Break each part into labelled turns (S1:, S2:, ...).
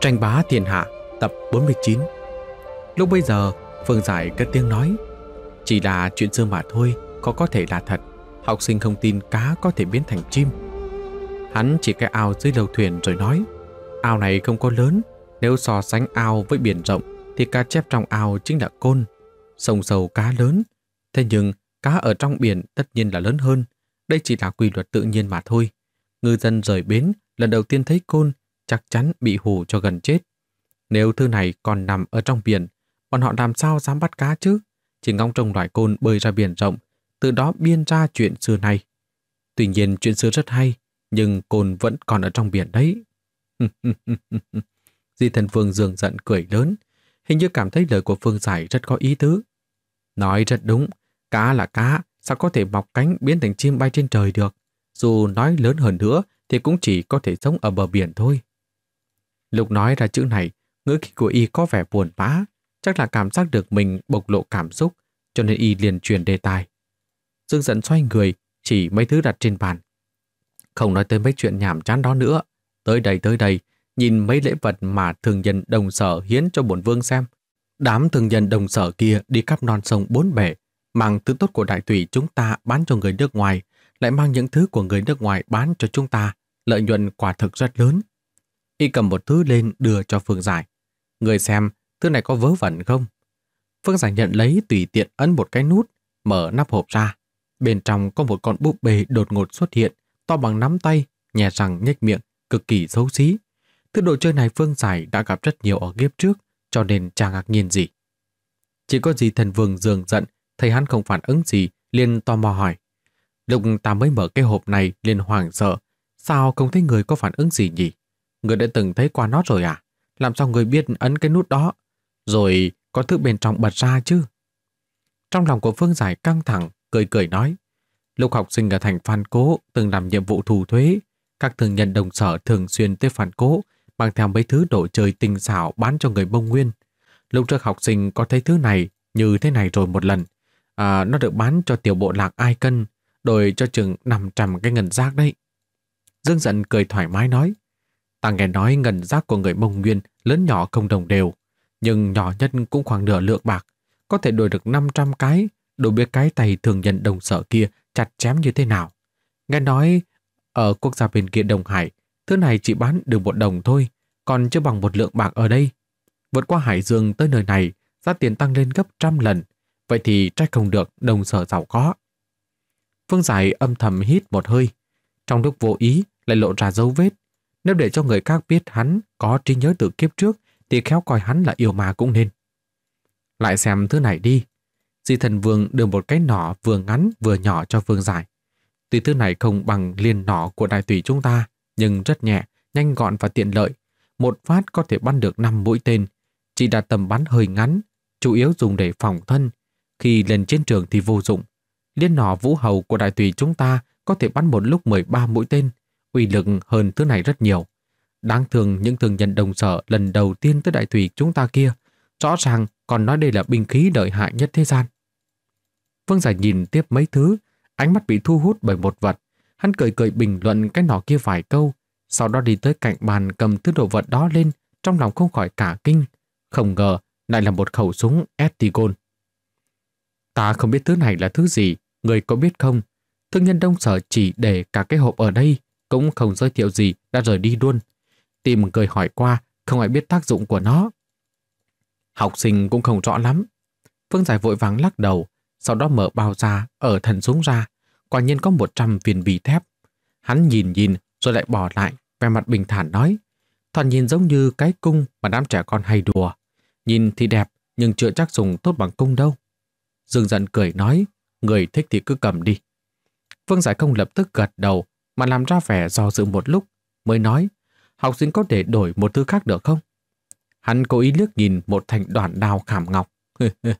S1: Tranh bá thiên hạ tập 49 Lúc bây giờ Phương Giải cất tiếng nói Chỉ là chuyện xưa mà thôi Có có thể là thật Học sinh không tin cá có thể biến thành chim Hắn chỉ cái ao dưới đầu thuyền rồi nói Ao này không có lớn Nếu so sánh ao với biển rộng Thì cá chép trong ao chính là côn Sông sầu cá lớn Thế nhưng cá ở trong biển tất nhiên là lớn hơn Đây chỉ là quy luật tự nhiên mà thôi Ngư dân rời bến lần đầu tiên thấy côn chắc chắn bị hù cho gần chết. Nếu thư này còn nằm ở trong biển, bọn họ làm sao dám bắt cá chứ? Chỉ ngóng trông loài côn bơi ra biển rộng, từ đó biên ra chuyện xưa này. Tuy nhiên chuyện xưa rất hay, nhưng côn vẫn còn ở trong biển đấy. Di thần Phương dường giận cười lớn, hình như cảm thấy lời của Phương Giải rất có ý tứ. Nói rất đúng, cá là cá, sao có thể mọc cánh biến thành chim bay trên trời được? Dù nói lớn hơn nữa thì cũng chỉ có thể sống ở bờ biển thôi lục nói ra chữ này, ngữ khí của y có vẻ buồn bã, chắc là cảm giác được mình bộc lộ cảm xúc, cho nên y liền truyền đề tài. Dương dẫn xoay người, chỉ mấy thứ đặt trên bàn. Không nói tới mấy chuyện nhảm chán đó nữa. Tới đây tới đây, nhìn mấy lễ vật mà thường nhân đồng sở hiến cho bổn vương xem. Đám thường nhân đồng sở kia đi khắp non sông bốn bể, mang thứ tốt của đại thủy chúng ta bán cho người nước ngoài, lại mang những thứ của người nước ngoài bán cho chúng ta, lợi nhuận quả thực rất lớn. Y cầm một thứ lên đưa cho Phương Giải. Người xem, thứ này có vớ vẩn không? Phương Giải nhận lấy tùy tiện ấn một cái nút, mở nắp hộp ra. Bên trong có một con búp bê đột ngột xuất hiện, to bằng nắm tay, nhẹ răng nhếch miệng, cực kỳ xấu xí. Thứ đồ chơi này Phương Giải đã gặp rất nhiều ở kiếp trước, cho nên chả ngạc nhiên gì. Chỉ có gì thần vương dường giận, thấy hắn không phản ứng gì, liền tò mò hỏi. Lúc ta mới mở cái hộp này liền hoảng sợ, sao không thấy người có phản ứng gì nhỉ? Người đã từng thấy qua nó rồi à? Làm sao người biết ấn cái nút đó? Rồi có thứ bên trong bật ra chứ? Trong lòng của Phương Giải căng thẳng, cười cười nói. Lúc học sinh ở thành Phan Cố từng làm nhiệm vụ thu thuế, các thương nhân đồng sở thường xuyên tới Phan Cố mang theo mấy thứ đồ chơi tinh xảo bán cho người bông nguyên. Lúc trước học sinh có thấy thứ này như thế này rồi một lần. À, nó được bán cho tiểu bộ lạc ai cân, đổi cho chừng 500 cái ngân giác đấy. Dương giận cười thoải mái nói, Ta nghe nói ngân giác của người Mông Nguyên lớn nhỏ không đồng đều, nhưng nhỏ nhất cũng khoảng nửa lượng bạc, có thể đổi được 500 cái, đủ biết cái tay thường nhân đồng sở kia chặt chém như thế nào. Nghe nói ở quốc gia bên kia Đồng Hải, thứ này chỉ bán được một đồng thôi, còn chưa bằng một lượng bạc ở đây. Vượt qua Hải Dương tới nơi này, giá tiền tăng lên gấp trăm lần, vậy thì trách không được đồng sở giàu có. Phương Giải âm thầm hít một hơi, trong lúc vô ý lại lộ ra dấu vết nếu để cho người khác biết hắn có trí nhớ từ kiếp trước thì khéo coi hắn là yêu ma cũng nên. Lại xem thứ này đi. Di thần vương đưa một cái nỏ vừa ngắn vừa nhỏ cho vương giải. Tuy thứ này không bằng liên nỏ của đại tùy chúng ta, nhưng rất nhẹ, nhanh gọn và tiện lợi. Một phát có thể bắn được 5 mũi tên, chỉ đạt tầm bắn hơi ngắn, chủ yếu dùng để phòng thân. Khi lên chiến trường thì vô dụng. Liên nỏ vũ hầu của đại tùy chúng ta có thể bắn một lúc 13 mũi tên, uy lực hơn thứ này rất nhiều. Đáng thường những thương nhân đồng sở lần đầu tiên tới đại thủy chúng ta kia, rõ ràng còn nói đây là binh khí lợi hại nhất thế gian. Vương Giải nhìn tiếp mấy thứ, ánh mắt bị thu hút bởi một vật. Hắn cười cười bình luận cái nọ kia vài câu, sau đó đi tới cạnh bàn cầm thứ đồ vật đó lên, trong lòng không khỏi cả kinh. Không ngờ, lại là một khẩu súng Estigon. Ta không biết thứ này là thứ gì, người có biết không? Thương nhân đông sở chỉ để cả cái hộp ở đây, cũng không giới thiệu gì đã rời đi luôn. Tìm cười hỏi qua, không ai biết tác dụng của nó. Học sinh cũng không rõ lắm. Phương Giải vội vàng lắc đầu, sau đó mở bao ra, ở thần súng ra. Quả nhiên có 100 viên bì thép. Hắn nhìn nhìn rồi lại bỏ lại, vẻ mặt bình thản nói. Thoạt nhìn giống như cái cung mà đám trẻ con hay đùa. Nhìn thì đẹp, nhưng chưa chắc dùng tốt bằng cung đâu. Dương dần cười nói, người thích thì cứ cầm đi. Phương Giải không lập tức gật đầu mà làm ra vẻ do dự một lúc mới nói học sinh có thể đổi một thứ khác được không? Hắn cố ý liếc nhìn một thành đoạn đào khảm ngọc.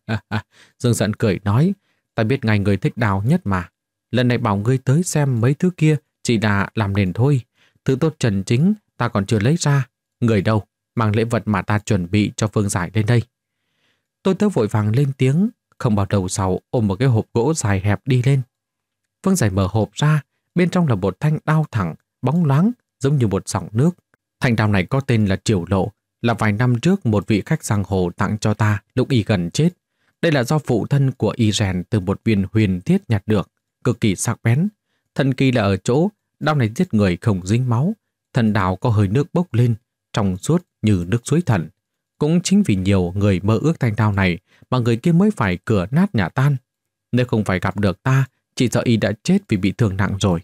S1: Dương giận cười nói, ta biết ngài người thích đào nhất mà. Lần này bảo ngươi tới xem mấy thứ kia chỉ là làm nền thôi. Thứ tốt trần chính ta còn chưa lấy ra. Người đâu, mang lễ vật mà ta chuẩn bị cho phương giải lên đây. Tôi tớ vội vàng lên tiếng, không bao đầu sau ôm một cái hộp gỗ dài hẹp đi lên. Phương giải mở hộp ra, Bên trong là một thanh đao thẳng, bóng loáng, giống như một dòng nước. Thanh đao này có tên là Triều Lộ, là vài năm trước một vị khách giang hồ tặng cho ta lúc y gần chết. Đây là do phụ thân của y rèn từ một viên huyền thiết nhặt được, cực kỳ sắc bén. Thần kỳ là ở chỗ, đao này giết người không dính máu, thần đào có hơi nước bốc lên, trong suốt như nước suối thần. Cũng chính vì nhiều người mơ ước thanh đao này mà người kia mới phải cửa nát nhà tan. Nếu không phải gặp được ta, chỉ sợ y đã chết vì bị thương nặng rồi.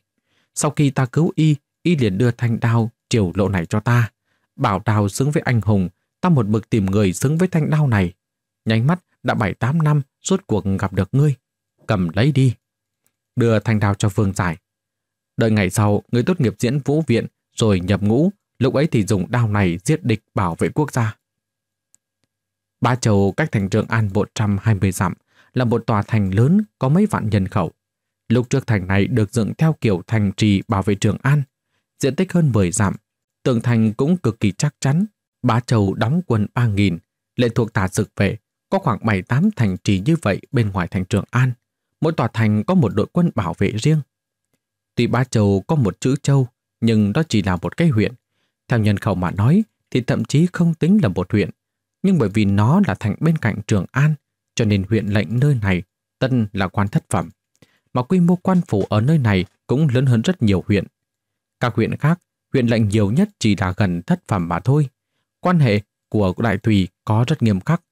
S1: Sau khi ta cứu y, y liền đưa thanh đao triều lộ này cho ta. Bảo đào xứng với anh hùng, ta một mực tìm người xứng với thanh đao này. Nhánh mắt đã bảy tám năm, suốt cuộc gặp được ngươi. Cầm lấy đi. Đưa thanh đao cho Vương Giải. Đợi ngày sau, ngươi tốt nghiệp diễn vũ viện, rồi nhập ngũ. Lúc ấy thì dùng đao này giết địch bảo vệ quốc gia. Ba Châu cách thành Trường An 120 dặm là một tòa thành lớn có mấy vạn nhân khẩu. Lúc trước thành này được dựng theo kiểu thành trì bảo vệ Trường An, diện tích hơn 10 dặm, tường thành cũng cực kỳ chắc chắn. Bá Châu đóng quân 3.000, lệ thuộc tả dực vệ, có khoảng 7-8 thành trì như vậy bên ngoài thành Trường An. Mỗi tòa thành có một đội quân bảo vệ riêng. Tuy Bá Châu có một chữ châu, nhưng đó chỉ là một cái huyện. Theo nhân khẩu mà nói thì thậm chí không tính là một huyện. Nhưng bởi vì nó là thành bên cạnh Trường An, cho nên huyện lệnh nơi này, Tân là quan thất phẩm mà quy mô quan phủ ở nơi này cũng lớn hơn rất nhiều huyện. Các huyện khác, huyện lệnh nhiều nhất chỉ là gần thất phẩm mà thôi. Quan hệ của Đại Thùy có rất nghiêm khắc.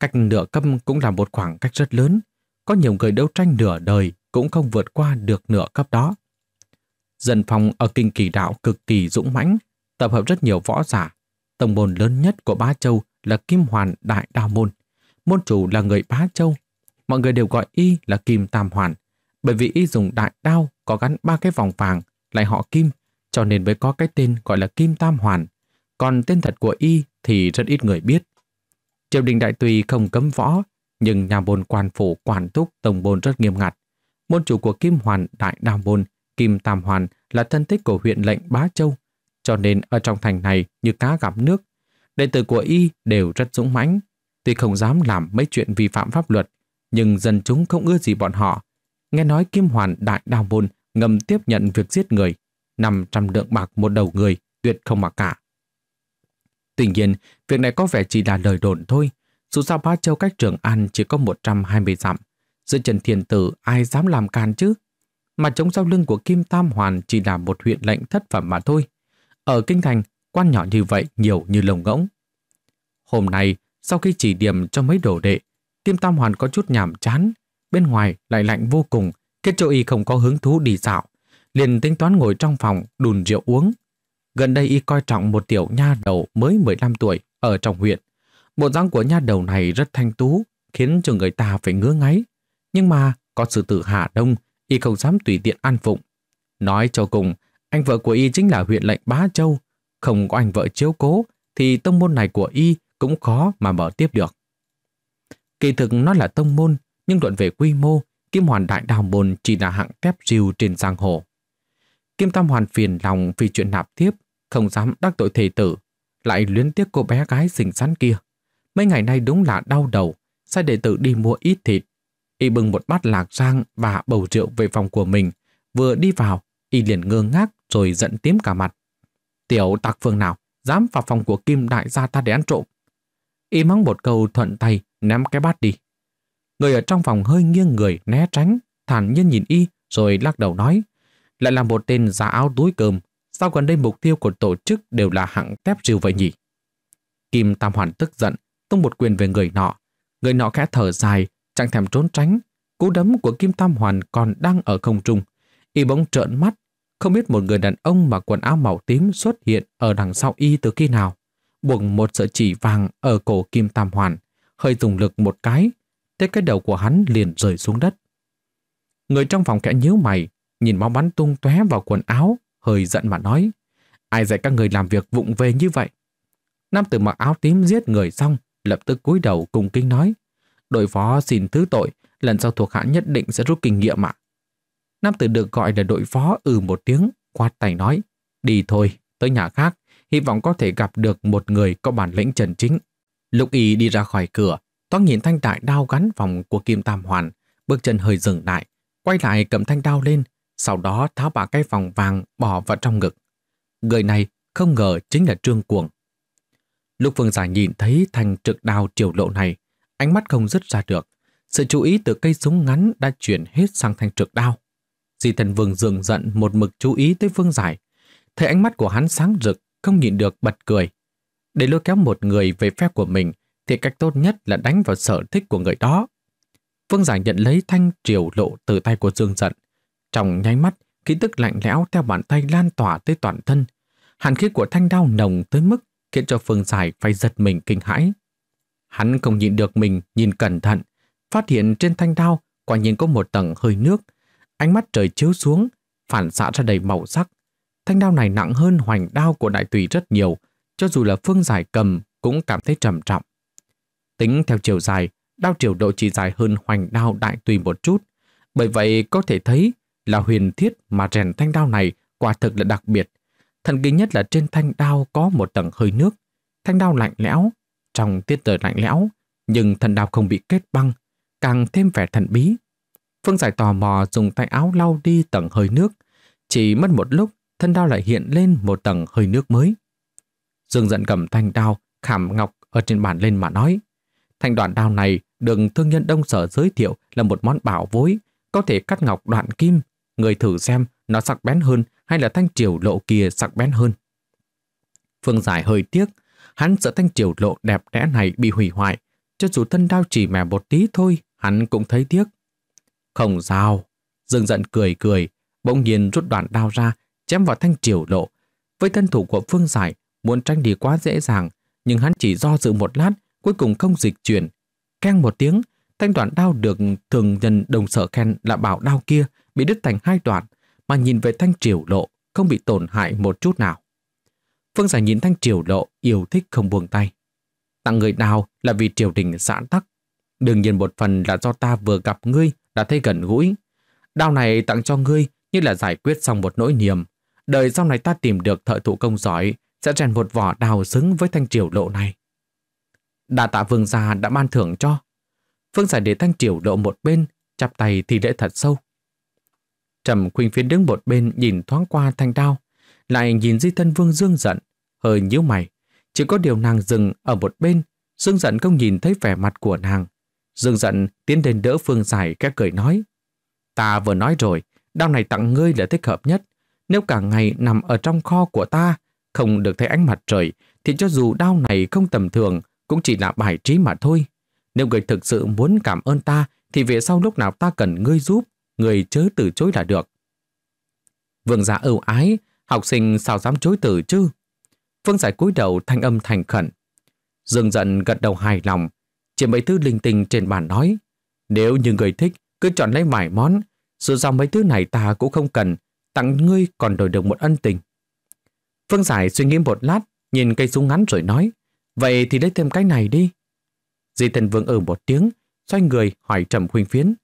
S1: Cách nửa cấp cũng là một khoảng cách rất lớn. Có nhiều người đấu tranh nửa đời cũng không vượt qua được nửa cấp đó. Dân phòng ở kinh kỳ đạo cực kỳ dũng mãnh, tập hợp rất nhiều võ giả. Tổng môn lớn nhất của Bá Châu là Kim Hoàn Đại Đao Môn. Môn chủ là người Bá Châu. Mọi người đều gọi y là Kim Tam Hoàn – bởi vì y dùng đại đao có gắn ba cái vòng vàng lại họ Kim, cho nên mới có cái tên gọi là Kim Tam Hoàn. Còn tên thật của y thì rất ít người biết. Triều đình đại tùy không cấm võ, nhưng nhà môn quan phủ quản thúc tổng môn rất nghiêm ngặt. Môn chủ của Kim Hoàn Đại Đao Môn, Kim Tam Hoàn là thân tích của huyện lệnh Bá Châu, cho nên ở trong thành này như cá gặp nước. Đệ tử của y đều rất dũng mãnh, tuy không dám làm mấy chuyện vi phạm pháp luật, nhưng dân chúng không ưa gì bọn họ, nghe nói Kim Hoàn Đại Đao Môn ngầm tiếp nhận việc giết người, 500 lượng bạc một đầu người, tuyệt không mặc cả. Tuy nhiên, việc này có vẻ chỉ là lời đồn thôi. Dù sao Ba Châu cách Trường An chỉ có 120 dặm. Giữa Trần Thiền Tử ai dám làm can chứ? Mà chống sau lưng của Kim Tam Hoàn chỉ là một huyện lệnh thất phẩm mà thôi. Ở Kinh Thành, quan nhỏ như vậy nhiều như lồng ngỗng. Hôm nay, sau khi chỉ điểm cho mấy đồ đệ, Kim Tam Hoàn có chút nhàm chán, bên ngoài lại lạnh vô cùng, Kết Châu Y không có hứng thú đi dạo, liền tính toán ngồi trong phòng đùn rượu uống. Gần đây y coi trọng một tiểu nha đầu mới 15 tuổi ở trong huyện. Bộ dáng của nha đầu này rất thanh tú, khiến cho người ta phải ngứa ngáy. Nhưng mà có sự tử Hạ Đông, y không dám tùy tiện ăn phụng. Nói cho cùng, anh vợ của y chính là huyện lệnh Bá Châu. Không có anh vợ chiếu cố, thì tông môn này của y cũng khó mà mở tiếp được. Kỳ thực nó là tông môn, nhưng luận về quy mô, Kim Hoàn Đại Đào Môn chỉ là hạng tép rìu trên giang hồ. Kim Tam Hoàn phiền lòng vì chuyện nạp tiếp, không dám đắc tội thầy tử, lại luyến tiếc cô bé gái xinh xắn kia. Mấy ngày nay đúng là đau đầu, sai đệ tử đi mua ít thịt. Y bưng một bát lạc rang và bầu rượu về phòng của mình, vừa đi vào, y liền ngơ ngác rồi giận tím cả mặt. Tiểu tạc phương nào, dám vào phòng của Kim Đại gia ta để ăn trộm. Y mắng một câu thuận tay, ném cái bát đi, Người ở trong phòng hơi nghiêng người né tránh, thản nhiên nhìn y rồi lắc đầu nói. Lại là một tên giả áo túi cơm, sao gần đây mục tiêu của tổ chức đều là hạng tép rìu vậy nhỉ? Kim Tam Hoàn tức giận, tung một quyền về người nọ. Người nọ khẽ thở dài, chẳng thèm trốn tránh. Cú đấm của Kim Tam Hoàn còn đang ở không trung. Y bỗng trợn mắt, không biết một người đàn ông mặc quần áo màu tím xuất hiện ở đằng sau y từ khi nào. Buộc một sợi chỉ vàng ở cổ Kim Tam Hoàn, hơi dùng lực một cái, thế cái đầu của hắn liền rơi xuống đất. Người trong phòng kẽ nhíu mày, nhìn máu bắn tung tóe vào quần áo, hơi giận mà nói, ai dạy các người làm việc vụng về như vậy? Nam tử mặc áo tím giết người xong, lập tức cúi đầu cùng kinh nói, đội phó xin thứ tội, lần sau thuộc hạ nhất định sẽ rút kinh nghiệm ạ. Nam tử được gọi là đội phó ừ một tiếng, quát tay nói, đi thôi, tới nhà khác, hy vọng có thể gặp được một người có bản lĩnh trần chính. Lục Y đi ra khỏi cửa, Toan nhìn thanh đại đao gắn vòng của Kim Tam Hoàn, bước chân hơi dừng lại, quay lại cầm thanh đao lên, sau đó tháo bà cái vòng vàng bỏ vào trong ngực. Người này không ngờ chính là Trương Cuồng. lục Phương Giải nhìn thấy thanh trực đao triều lộ này, ánh mắt không dứt ra được. Sự chú ý từ cây súng ngắn đã chuyển hết sang thanh trực đao. Di thần vương dường giận một mực chú ý tới Phương Giải. Thấy ánh mắt của hắn sáng rực, không nhịn được bật cười. Để lôi kéo một người về phe của mình, thì cách tốt nhất là đánh vào sở thích của người đó. Vương Giả nhận lấy thanh triều lộ từ tay của Dương Dận. Trong nháy mắt, khí tức lạnh lẽo theo bàn tay lan tỏa tới toàn thân. Hàn khí của thanh đao nồng tới mức khiến cho Phương Giải phải giật mình kinh hãi. Hắn không nhìn được mình nhìn cẩn thận, phát hiện trên thanh đao quả nhiên có một tầng hơi nước. Ánh mắt trời chiếu xuống, phản xạ ra đầy màu sắc. Thanh đao này nặng hơn hoành đao của đại tùy rất nhiều, cho dù là Phương Giải cầm cũng cảm thấy trầm trọng. Tính theo chiều dài, đao chiều độ chỉ dài hơn hoành đao đại tùy một chút. Bởi vậy có thể thấy là huyền thiết mà rèn thanh đao này quả thực là đặc biệt. Thần kỳ nhất là trên thanh đao có một tầng hơi nước. Thanh đao lạnh lẽo, trong tiết trời lạnh lẽo, nhưng thần đao không bị kết băng, càng thêm vẻ thần bí. Phương Giải tò mò dùng tay áo lau đi tầng hơi nước. Chỉ mất một lúc, thân đao lại hiện lên một tầng hơi nước mới. Dương giận cầm thanh đao, khảm ngọc ở trên bàn lên mà nói. Thanh đoạn đao này được thương nhân đông sở giới thiệu là một món bảo vối, có thể cắt ngọc đoạn kim. Người thử xem nó sắc bén hơn hay là thanh triều lộ kia sắc bén hơn. Phương Giải hơi tiếc, hắn sợ thanh triều lộ đẹp đẽ này bị hủy hoại. Cho dù thân đao chỉ mẻ một tí thôi, hắn cũng thấy tiếc. Không sao, Dương giận cười cười, bỗng nhiên rút đoạn đao ra, chém vào thanh triều lộ. Với thân thủ của Phương Giải, muốn tranh đi quá dễ dàng, nhưng hắn chỉ do dự một lát cuối cùng không dịch chuyển. Keng một tiếng, thanh đoạn đao được thường nhân đồng sở khen là bảo đao kia bị đứt thành hai đoạn, mà nhìn về thanh triều lộ, không bị tổn hại một chút nào. Phương Giải nhìn thanh triều lộ, yêu thích không buông tay. Tặng người đao là vì triều đình giãn tắc. Đương nhiên một phần là do ta vừa gặp ngươi đã thấy gần gũi. Đao này tặng cho ngươi như là giải quyết xong một nỗi niềm. Đời sau này ta tìm được thợ thủ công giỏi, sẽ rèn một vỏ đào xứng với thanh triều lộ này. Đà tạ vương gia đã ban thưởng cho. Phương giải đế thanh triều độ một bên, chắp tay thì lễ thật sâu. Trầm khuyên Phiến đứng một bên nhìn thoáng qua thanh đao, lại nhìn di thân vương dương giận, hơi nhíu mày. Chỉ có điều nàng dừng ở một bên, dương giận không nhìn thấy vẻ mặt của nàng. Dương giận tiến đến đỡ phương giải các cười nói. Ta vừa nói rồi, đao này tặng ngươi là thích hợp nhất. Nếu cả ngày nằm ở trong kho của ta, không được thấy ánh mặt trời, thì cho dù đao này không tầm thường, cũng chỉ là bài trí mà thôi. Nếu người thực sự muốn cảm ơn ta thì về sau lúc nào ta cần ngươi giúp, người chớ từ chối là được. Vương gia ưu ái, học sinh sao dám chối từ chứ? Phương Giải cúi đầu thanh âm thành khẩn. Dương giận gật đầu hài lòng, chỉ mấy thứ linh tinh trên bàn nói. Nếu như người thích, cứ chọn lấy vài món, dù sao mấy thứ này ta cũng không cần, tặng ngươi còn đổi được một ân tình. Phương Giải suy nghĩ một lát, nhìn cây súng ngắn rồi nói, Vậy thì lấy thêm cái này đi. Di thần vương ở ừ một tiếng, xoay người hỏi trầm khuyên phiến.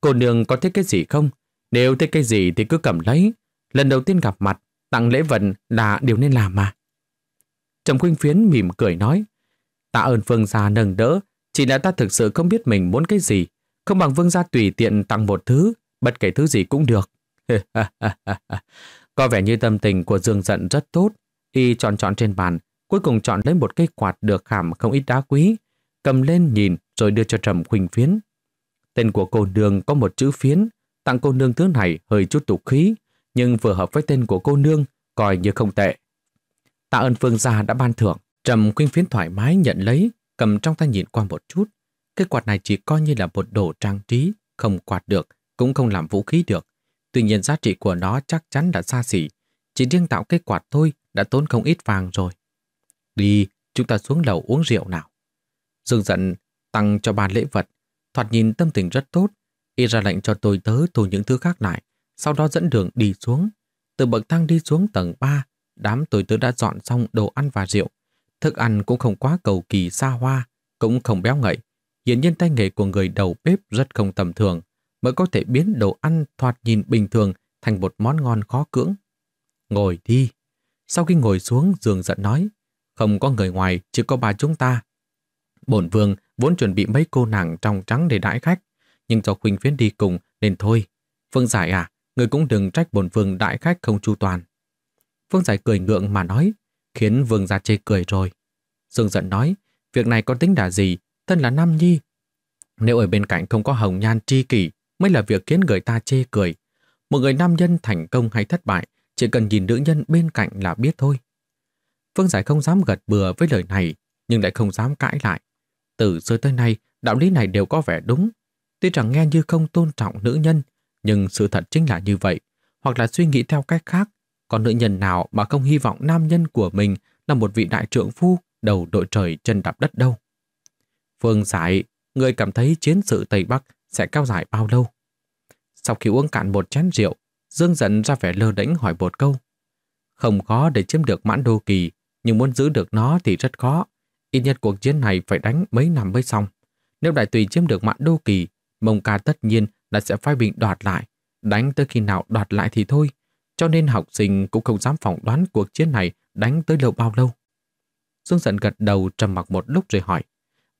S1: Cô nương có thích cái gì không? Nếu thích cái gì thì cứ cầm lấy. Lần đầu tiên gặp mặt, tặng lễ vật là điều nên làm mà. Trầm khuyên phiến mỉm cười nói. Tạ ơn vương gia nâng đỡ, chỉ là ta thực sự không biết mình muốn cái gì. Không bằng vương gia tùy tiện tặng một thứ, bất kể thứ gì cũng được. Có vẻ như tâm tình của Dương giận rất tốt. Y tròn tròn trên bàn, cuối cùng chọn lấy một cây quạt được khảm không ít đá quý, cầm lên nhìn rồi đưa cho Trầm Khuynh Phiến. Tên của cô nương có một chữ phiến, tặng cô nương thứ này hơi chút tục khí, nhưng vừa hợp với tên của cô nương, coi như không tệ. Tạ ơn phương gia đã ban thưởng, Trầm Khuynh Phiến thoải mái nhận lấy, cầm trong tay nhìn qua một chút. cây quạt này chỉ coi như là một đồ trang trí, không quạt được, cũng không làm vũ khí được. Tuy nhiên giá trị của nó chắc chắn đã xa xỉ, chỉ riêng tạo cây quạt thôi đã tốn không ít vàng rồi đi, chúng ta xuống lầu uống rượu nào. Dương giận tăng cho bàn lễ vật, thoạt nhìn tâm tình rất tốt, y ra lệnh cho tôi tớ thu những thứ khác lại, sau đó dẫn đường đi xuống. Từ bậc thang đi xuống tầng 3, đám tôi tớ đã dọn xong đồ ăn và rượu. Thức ăn cũng không quá cầu kỳ xa hoa, cũng không béo ngậy. Hiển nhiên tay nghề của người đầu bếp rất không tầm thường, mới có thể biến đồ ăn thoạt nhìn bình thường thành một món ngon khó cưỡng. Ngồi đi. Sau khi ngồi xuống, Dương giận nói, không có người ngoài, chỉ có ba chúng ta. Bổn vương vốn chuẩn bị mấy cô nàng trong trắng để đãi khách, nhưng do Khuynh Phiến đi cùng nên thôi. Phương Giải à, người cũng đừng trách bổn vương đãi khách không chu toàn. Phương Giải cười ngượng mà nói, khiến vương gia chê cười rồi. Dương giận nói, việc này có tính đả gì, thân là Nam Nhi. Nếu ở bên cạnh không có hồng nhan tri kỷ, mới là việc khiến người ta chê cười. Một người nam nhân thành công hay thất bại, chỉ cần nhìn nữ nhân bên cạnh là biết thôi. Phương Giải không dám gật bừa với lời này, nhưng lại không dám cãi lại. Từ xưa tới nay, đạo lý này đều có vẻ đúng. Tuy rằng nghe như không tôn trọng nữ nhân, nhưng sự thật chính là như vậy. Hoặc là suy nghĩ theo cách khác, còn nữ nhân nào mà không hy vọng nam nhân của mình là một vị đại trượng phu đầu đội trời chân đạp đất đâu. Phương Giải, người cảm thấy chiến sự Tây Bắc sẽ cao dài bao lâu? Sau khi uống cạn một chén rượu, Dương Dẫn ra vẻ lơ đễnh hỏi một câu. Không có để chiếm được mãn đô kỳ, nhưng muốn giữ được nó thì rất khó. Ít nhất cuộc chiến này phải đánh mấy năm mới xong. Nếu đại tùy chiếm được mạn đô kỳ, mông ca tất nhiên là sẽ phái bình đoạt lại. Đánh tới khi nào đoạt lại thì thôi. Cho nên học sinh cũng không dám phỏng đoán cuộc chiến này đánh tới lâu bao lâu. Dương giận gật đầu trầm mặc một lúc rồi hỏi.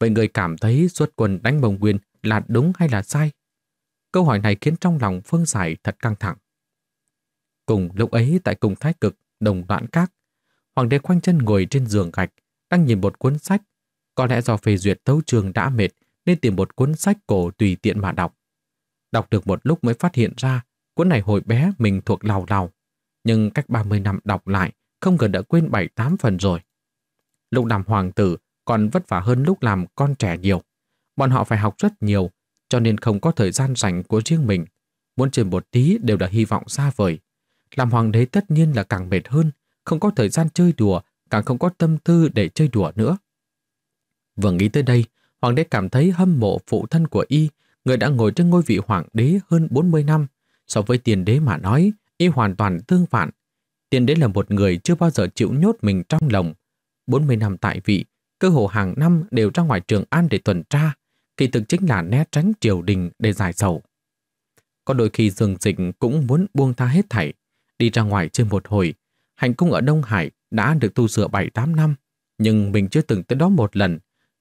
S1: Vậy người cảm thấy xuất quân đánh mông nguyên là đúng hay là sai? Câu hỏi này khiến trong lòng Phương Giải thật căng thẳng. Cùng lúc ấy tại cùng thái cực, đồng đoạn các, Hoàng đế khoanh chân ngồi trên giường gạch, đang nhìn một cuốn sách. Có lẽ do phê duyệt tấu trường đã mệt nên tìm một cuốn sách cổ tùy tiện mà đọc. Đọc được một lúc mới phát hiện ra cuốn này hồi bé mình thuộc lào lào, nhưng cách 30 năm đọc lại không gần đã quên 7-8 phần rồi. Lúc làm hoàng tử còn vất vả hơn lúc làm con trẻ nhiều. Bọn họ phải học rất nhiều, cho nên không có thời gian rảnh của riêng mình. Muốn chơi một tí đều là hy vọng xa vời. Làm hoàng đế tất nhiên là càng mệt hơn, không có thời gian chơi đùa, càng không có tâm tư để chơi đùa nữa. Vừa nghĩ tới đây, hoàng đế cảm thấy hâm mộ phụ thân của y, người đã ngồi trên ngôi vị hoàng đế hơn 40 năm. So với tiền đế mà nói, y hoàn toàn tương phản. Tiền đế là một người chưa bao giờ chịu nhốt mình trong lòng. 40 năm tại vị, cơ hồ hàng năm đều ra ngoài trường an để tuần tra, kỳ thực chính là né tránh triều đình để giải sầu. Có đôi khi Dương Dịch cũng muốn buông tha hết thảy, đi ra ngoài chơi một hồi, hành cung ở Đông Hải đã được tu sửa 7-8 năm, nhưng mình chưa từng tới đó một lần.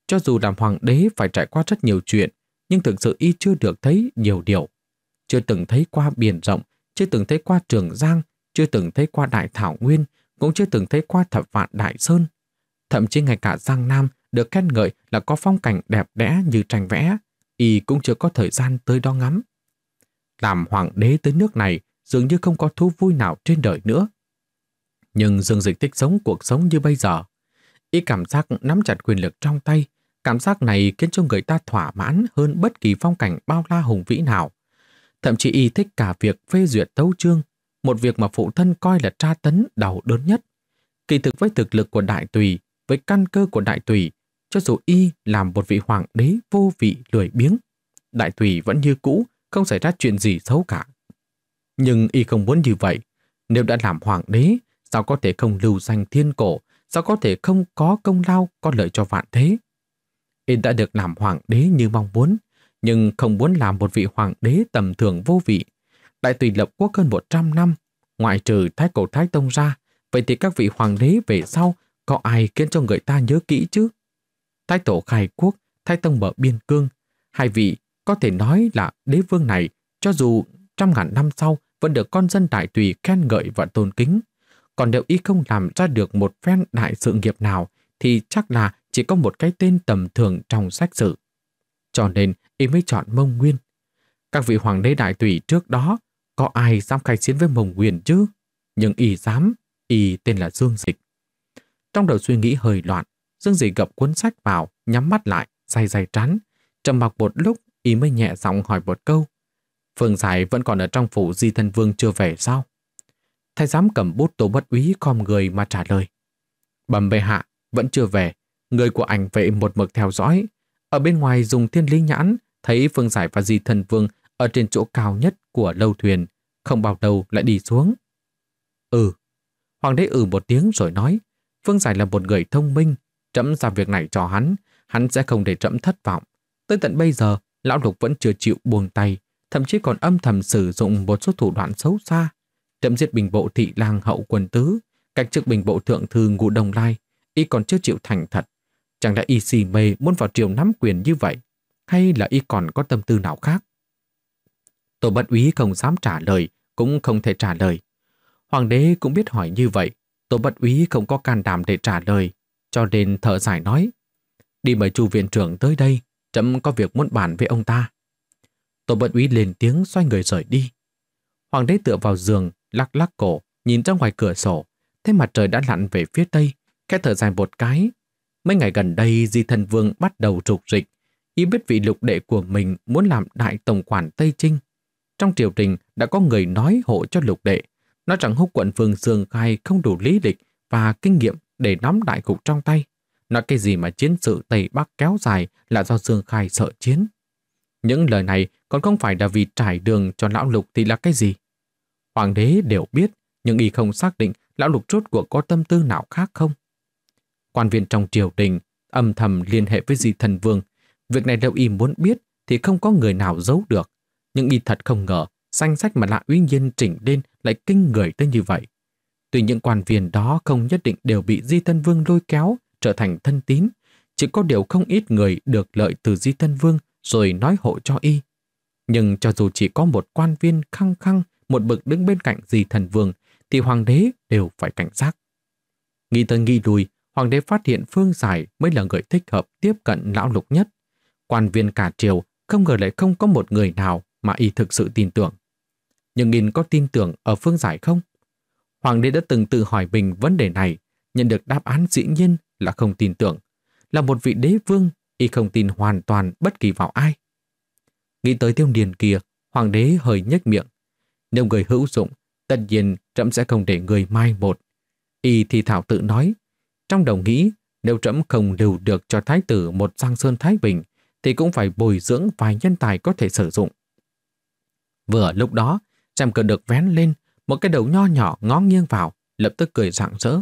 S1: Cho dù làm hoàng đế phải trải qua rất nhiều chuyện, nhưng thực sự y chưa được thấy nhiều điều. Chưa từng thấy qua biển rộng, chưa từng thấy qua Trường Giang, chưa từng thấy qua Đại Thảo Nguyên, cũng chưa từng thấy qua Thập Vạn Đại Sơn. Thậm chí ngay cả Giang Nam được khen ngợi là có phong cảnh đẹp đẽ như tranh vẽ, y cũng chưa có thời gian tới đó ngắm. Làm hoàng đế tới nước này dường như không có thú vui nào trên đời nữa. Nhưng Dương Dịch thích sống cuộc sống như bây giờ. Ý cảm giác nắm chặt quyền lực trong tay, cảm giác này khiến cho người ta thỏa mãn hơn bất kỳ phong cảnh bao la hùng vĩ nào. Thậm chí y thích cả việc phê duyệt tấu chương, một việc mà phụ thân coi là tra tấn đầu đớn nhất. Kỳ thực với thực lực của đại tùy, với căn cơ của đại tùy, cho dù y làm một vị hoàng đế vô vị lười biếng, đại tùy vẫn như cũ, không xảy ra chuyện gì xấu cả. Nhưng y không muốn như vậy. Nếu đã làm hoàng đế, Sao có thể không lưu danh thiên cổ? Sao có thể không có công lao có lợi cho vạn thế? Y đã được làm hoàng đế như mong muốn, nhưng không muốn làm một vị hoàng đế tầm thường vô vị. Đại tùy lập quốc hơn 100 năm, ngoại trừ Thái Cổ Thái Tông ra, vậy thì các vị hoàng đế về sau có ai khiến cho người ta nhớ kỹ chứ? Thái Tổ khai quốc, Thái Tông mở biên cương, hai vị có thể nói là đế vương này cho dù trăm ngàn năm sau vẫn được con dân đại tùy khen ngợi và tôn kính, còn nếu y không làm ra được một phen đại sự nghiệp nào thì chắc là chỉ có một cái tên tầm thường trong sách sử. Cho nên y mới chọn Mông Nguyên. Các vị hoàng đế đại tùy trước đó có ai dám khai chiến với Mông Nguyên chứ? Nhưng y dám, y tên là Dương Dịch. Trong đầu suy nghĩ hơi loạn, Dương Dịch gập cuốn sách vào, nhắm mắt lại, say say trán. Trầm mặc một lúc, y mới nhẹ giọng hỏi một câu. Phương Giải vẫn còn ở trong phủ di thân vương chưa về sao? thái giám cầm bút tổ bất úy khom người mà trả lời. Bẩm bệ hạ, vẫn chưa về, người của ảnh vệ một mực theo dõi. Ở bên ngoài dùng thiên lý nhãn, thấy phương giải và di thần vương ở trên chỗ cao nhất của lâu thuyền, không bao đầu lại đi xuống. Ừ, hoàng đế ừ một tiếng rồi nói, phương giải là một người thông minh, trẫm ra việc này cho hắn, hắn sẽ không để trẫm thất vọng. Tới tận bây giờ, lão lục vẫn chưa chịu buông tay, thậm chí còn âm thầm sử dụng một số thủ đoạn xấu xa chậm giết bình bộ thị lang hậu quần tứ, cách trước bình bộ thượng thư ngũ đồng lai, y còn chưa chịu thành thật. Chẳng lẽ y xì mê muốn vào triều nắm quyền như vậy, hay là y còn có tâm tư nào khác? Tổ bất úy không dám trả lời, cũng không thể trả lời. Hoàng đế cũng biết hỏi như vậy, tổ bất úy không có can đảm để trả lời, cho nên thở dài nói. Đi mời chu viện trưởng tới đây, chậm có việc muốn bàn với ông ta. Tổ bất úy lên tiếng xoay người rời đi. Hoàng đế tựa vào giường, lắc lắc cổ, nhìn ra ngoài cửa sổ, thấy mặt trời đã lặn về phía tây, khẽ thở dài một cái. Mấy ngày gần đây, Di Thần Vương bắt đầu trục dịch y biết vị lục đệ của mình muốn làm đại tổng quản Tây Trinh. Trong triều đình đã có người nói hộ cho lục đệ, nói rằng húc quận Vương Sương Khai không đủ lý lịch và kinh nghiệm để nắm đại cục trong tay. Nói cái gì mà chiến sự Tây Bắc kéo dài là do Sương Khai sợ chiến. Những lời này còn không phải là vì trải đường cho lão lục thì là cái gì? Hoàng đế đều biết, nhưng y không xác định lão lục chốt của có tâm tư nào khác không. Quan viên trong triều đình âm thầm liên hệ với di thần vương. Việc này nếu y muốn biết thì không có người nào giấu được. Nhưng y thật không ngờ, danh sách mà lạ uy nhiên chỉnh lên lại kinh người tới như vậy. Tuy những quan viên đó không nhất định đều bị Di Thân Vương lôi kéo, trở thành thân tín. Chỉ có điều không ít người được lợi từ Di Thân Vương rồi nói hộ cho y. Nhưng cho dù chỉ có một quan viên khăng khăng một bậc đứng bên cạnh gì thần vương, thì hoàng đế đều phải cảnh giác. Nghi tới nghi lùi, hoàng đế phát hiện phương giải mới là người thích hợp tiếp cận lão lục nhất. Quan viên cả triều không ngờ lại không có một người nào mà y thực sự tin tưởng. Nhưng nghìn có tin tưởng ở phương giải không? Hoàng đế đã từng tự hỏi mình vấn đề này, nhận được đáp án dĩ nhiên là không tin tưởng. Là một vị đế vương, y không tin hoàn toàn bất kỳ vào ai. Nghĩ tới tiêu điền kia, hoàng đế hơi nhếch miệng, nếu người hữu dụng, tất nhiên trẫm sẽ không để người mai một. Y thì thảo tự nói, trong đầu nghĩ nếu trẫm không lưu được cho thái tử một giang sơn thái bình thì cũng phải bồi dưỡng vài nhân tài có thể sử dụng. Vừa lúc đó, chàng cờ được vén lên, một cái đầu nho nhỏ ngó nghiêng vào, lập tức cười rạng rỡ.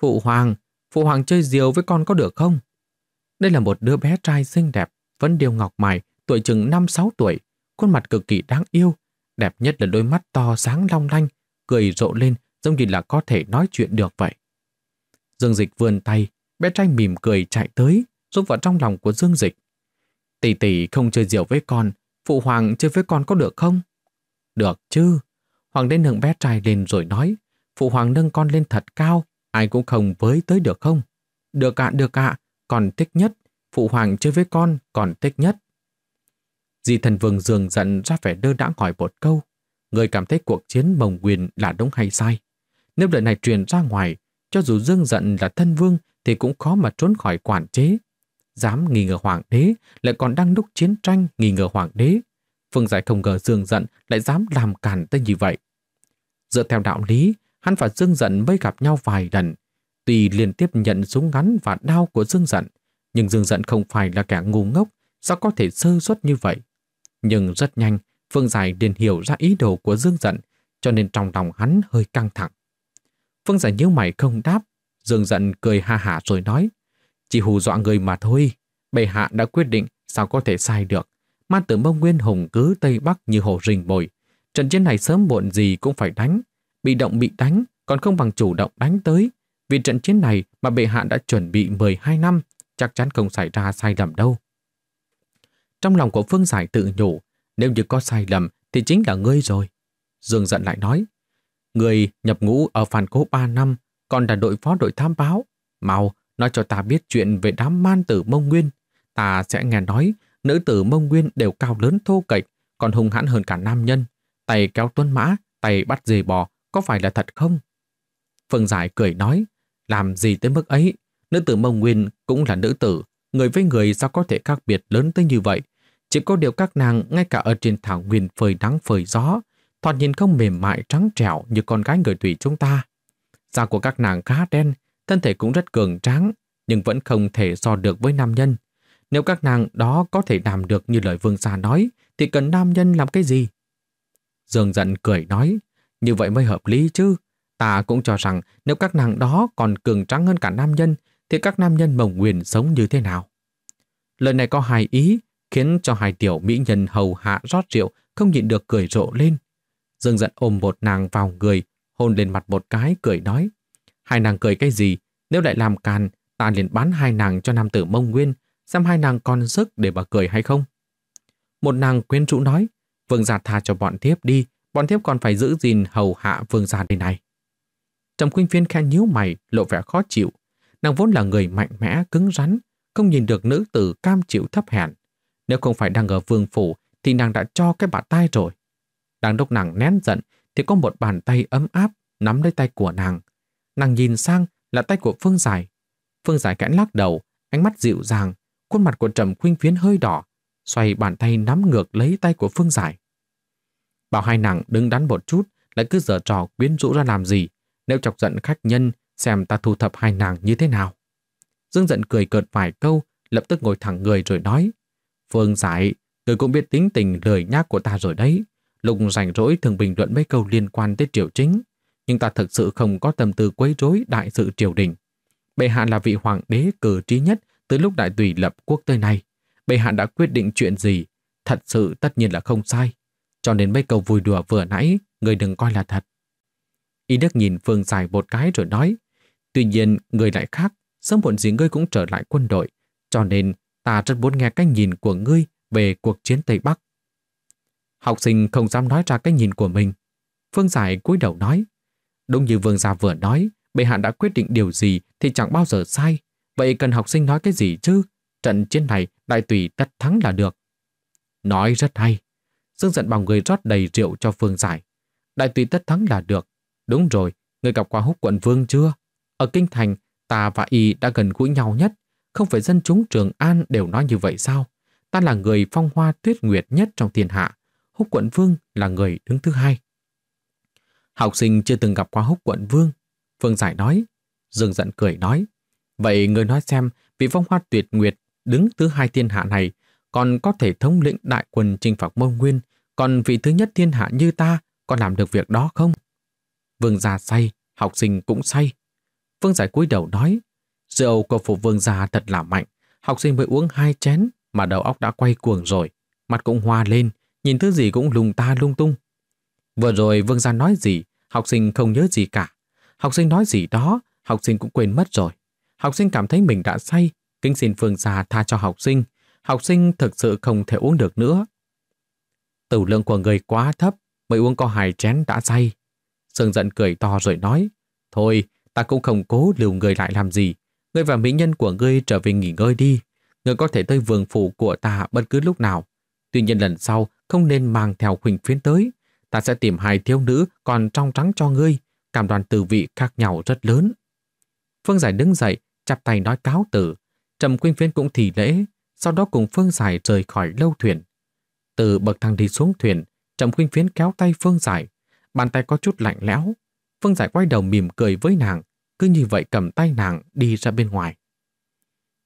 S1: Phụ hoàng, phụ hoàng chơi diều với con có được không? Đây là một đứa bé trai xinh đẹp, vẫn điều ngọc mày, tuổi chừng 5-6 tuổi, khuôn mặt cực kỳ đáng yêu, Đẹp nhất là đôi mắt to sáng long lanh, cười rộ lên giống như là có thể nói chuyện được vậy. Dương Dịch vươn tay, bé trai mỉm cười chạy tới, rút vào trong lòng của Dương Dịch. Tỷ tỷ không chơi diều với con, phụ hoàng chơi với con có được không? Được chứ. Hoàng đế nâng bé trai lên rồi nói, phụ hoàng nâng con lên thật cao, ai cũng không với tới được không? Được ạ, được ạ, còn thích nhất, phụ hoàng chơi với con còn thích nhất. Di thần vương dường giận ra vẻ đơn đã hỏi một câu. Người cảm thấy cuộc chiến mồng quyền là đúng hay sai? Nếu lời này truyền ra ngoài, cho dù dương giận là thân vương thì cũng khó mà trốn khỏi quản chế. Dám nghi ngờ hoàng đế, lại còn đang đúc chiến tranh nghi ngờ hoàng đế. Phương Giải không ngờ dương giận lại dám làm cản tới như vậy. Dựa theo đạo lý, hắn và dương giận mới gặp nhau vài lần. Tùy liên tiếp nhận súng ngắn và đao của dương giận, nhưng dương giận không phải là kẻ ngu ngốc, sao có thể sơ suất như vậy? Nhưng rất nhanh, Phương Giải liền hiểu ra ý đồ của Dương Dận, cho nên trong lòng hắn hơi căng thẳng. Phương Giải nhíu mày không đáp, Dương Dận cười ha hả rồi nói, chỉ hù dọa người mà thôi, bệ hạ đã quyết định sao có thể sai được. Ma tử mông nguyên hùng cứ Tây Bắc như hồ rình bồi. Trận chiến này sớm muộn gì cũng phải đánh. Bị động bị đánh, còn không bằng chủ động đánh tới. Vì trận chiến này mà bệ hạ đã chuẩn bị 12 năm, chắc chắn không xảy ra sai lầm đâu. Trong lòng của Phương Giải tự nhủ, nếu như có sai lầm thì chính là ngươi rồi. Dương giận lại nói, người nhập ngũ ở phản cố 3 năm, còn là đội phó đội tham báo. Mau, nói cho ta biết chuyện về đám man tử Mông Nguyên. Ta sẽ nghe nói, nữ tử Mông Nguyên đều cao lớn thô kệch, còn hung hãn hơn cả nam nhân. Tay kéo tuân mã, tay bắt dê bò, có phải là thật không? Phương Giải cười nói, làm gì tới mức ấy, nữ tử Mông Nguyên cũng là nữ tử, người với người sao có thể khác biệt lớn tới như vậy, chỉ có điều các nàng ngay cả ở trên thảo nguyên phơi nắng phơi gió, thoạt nhìn không mềm mại trắng trẻo như con gái người thủy chúng ta. Da của các nàng khá đen, thân thể cũng rất cường tráng, nhưng vẫn không thể so được với nam nhân. Nếu các nàng đó có thể làm được như lời vương gia nói, thì cần nam nhân làm cái gì? Dương giận cười nói, như vậy mới hợp lý chứ. Ta cũng cho rằng nếu các nàng đó còn cường trắng hơn cả nam nhân, thì các nam nhân mộng nguyền sống như thế nào? Lời này có hai ý, khiến cho hai tiểu mỹ nhân hầu hạ rót rượu không nhịn được cười rộ lên. Dương giận ôm một nàng vào người, hôn lên mặt một cái cười nói. Hai nàng cười cái gì? Nếu lại làm càn, ta liền bán hai nàng cho nam tử mông nguyên, xem hai nàng còn sức để mà cười hay không. Một nàng quyến rũ nói, vương gia tha cho bọn thiếp đi, bọn thiếp còn phải giữ gìn hầu hạ vương gia đây này. Trầm khuyên phiên khen nhíu mày, lộ vẻ khó chịu. Nàng vốn là người mạnh mẽ, cứng rắn, không nhìn được nữ tử cam chịu thấp hèn. Nếu không phải đang ở vương phủ thì nàng đã cho cái bạt tay rồi. Đang lúc nàng nén giận thì có một bàn tay ấm áp nắm lấy tay của nàng. Nàng nhìn sang là tay của Phương Giải. Phương Giải kẽn lắc đầu, ánh mắt dịu dàng, khuôn mặt của Trầm Khuynh Phiến hơi đỏ, xoay bàn tay nắm ngược lấy tay của Phương Giải. Bảo hai nàng đứng đắn một chút, lại cứ giở trò quyến rũ ra làm gì, nếu chọc giận khách nhân, xem ta thu thập hai nàng như thế nào. Dương giận cười cợt vài câu, lập tức ngồi thẳng người rồi nói. Phương Sải, người cũng biết tính tình lời nhác của ta rồi đấy. Lục rảnh rỗi thường bình luận mấy câu liên quan tới triều chính, nhưng ta thực sự không có tâm tư quấy rối đại sự triều đình. Bệ hạ là vị hoàng đế cử trí nhất từ lúc đại tùy lập quốc tới nay. Bệ hạ đã quyết định chuyện gì, thật sự tất nhiên là không sai. Cho nên mấy câu vui đùa vừa nãy, người đừng coi là thật. Y Đức nhìn Phương Sải một cái rồi nói, tuy nhiên người lại khác, sớm muộn gì ngươi cũng trở lại quân đội, cho nên Ta rất muốn nghe cái nhìn của ngươi về cuộc chiến Tây Bắc. Học sinh không dám nói ra cái nhìn của mình. Phương Giải cúi đầu nói. Đúng như Vương Gia vừa nói, bệ hạ đã quyết định điều gì thì chẳng bao giờ sai. Vậy cần học sinh nói cái gì chứ? Trận chiến này đại tùy tất thắng là được. Nói rất hay. Dương giận bằng người rót đầy rượu cho Phương Giải. Đại tùy tất thắng là được. Đúng rồi, người gặp qua húc quận vương chưa? Ở Kinh Thành, ta và y đã gần gũi nhau nhất. Không phải dân chúng Trường An đều nói như vậy sao? Ta là người phong hoa tuyết nguyệt nhất trong thiên hạ. Húc quận vương là người đứng thứ hai. Học sinh chưa từng gặp qua húc quận vương. Phương Giải nói. Dương giận cười nói. Vậy người nói xem, vị phong hoa tuyệt nguyệt đứng thứ hai thiên hạ này còn có thể thống lĩnh đại quân chinh phạt mông nguyên, còn vị thứ nhất thiên hạ như ta còn làm được việc đó không? Vương già say, học sinh cũng say. Phương Giải cúi đầu nói, Rượu của phụ vương gia thật là mạnh, học sinh mới uống hai chén mà đầu óc đã quay cuồng rồi, mặt cũng hoa lên, nhìn thứ gì cũng lung ta lung tung. Vừa rồi vương gia nói gì, học sinh không nhớ gì cả. Học sinh nói gì đó, học sinh cũng quên mất rồi. Học sinh cảm thấy mình đã say, kính xin vương gia tha cho học sinh. Học sinh thực sự không thể uống được nữa. Tử lượng của người quá thấp, mới uống có hai chén đã say. Sương giận cười to rồi nói, thôi, ta cũng không cố lưu người lại làm gì. Ngươi và mỹ nhân của ngươi trở về nghỉ ngơi đi. Ngươi có thể tới vườn phủ của ta bất cứ lúc nào. Tuy nhiên lần sau không nên mang theo Huỳnh Phiến tới. Ta sẽ tìm hai thiếu nữ còn trong trắng cho ngươi. Cảm đoàn từ vị khác nhau rất lớn. Phương Giải đứng dậy, chắp tay nói cáo từ. Trầm Quynh Phiến cũng thì lễ, sau đó cùng Phương Giải rời khỏi lâu thuyền. Từ bậc thang đi xuống thuyền, Trầm Quynh Phiến kéo tay Phương Giải. Bàn tay có chút lạnh lẽo. Phương Giải quay đầu mỉm cười với nàng, cứ như vậy cầm tay nàng đi ra bên ngoài.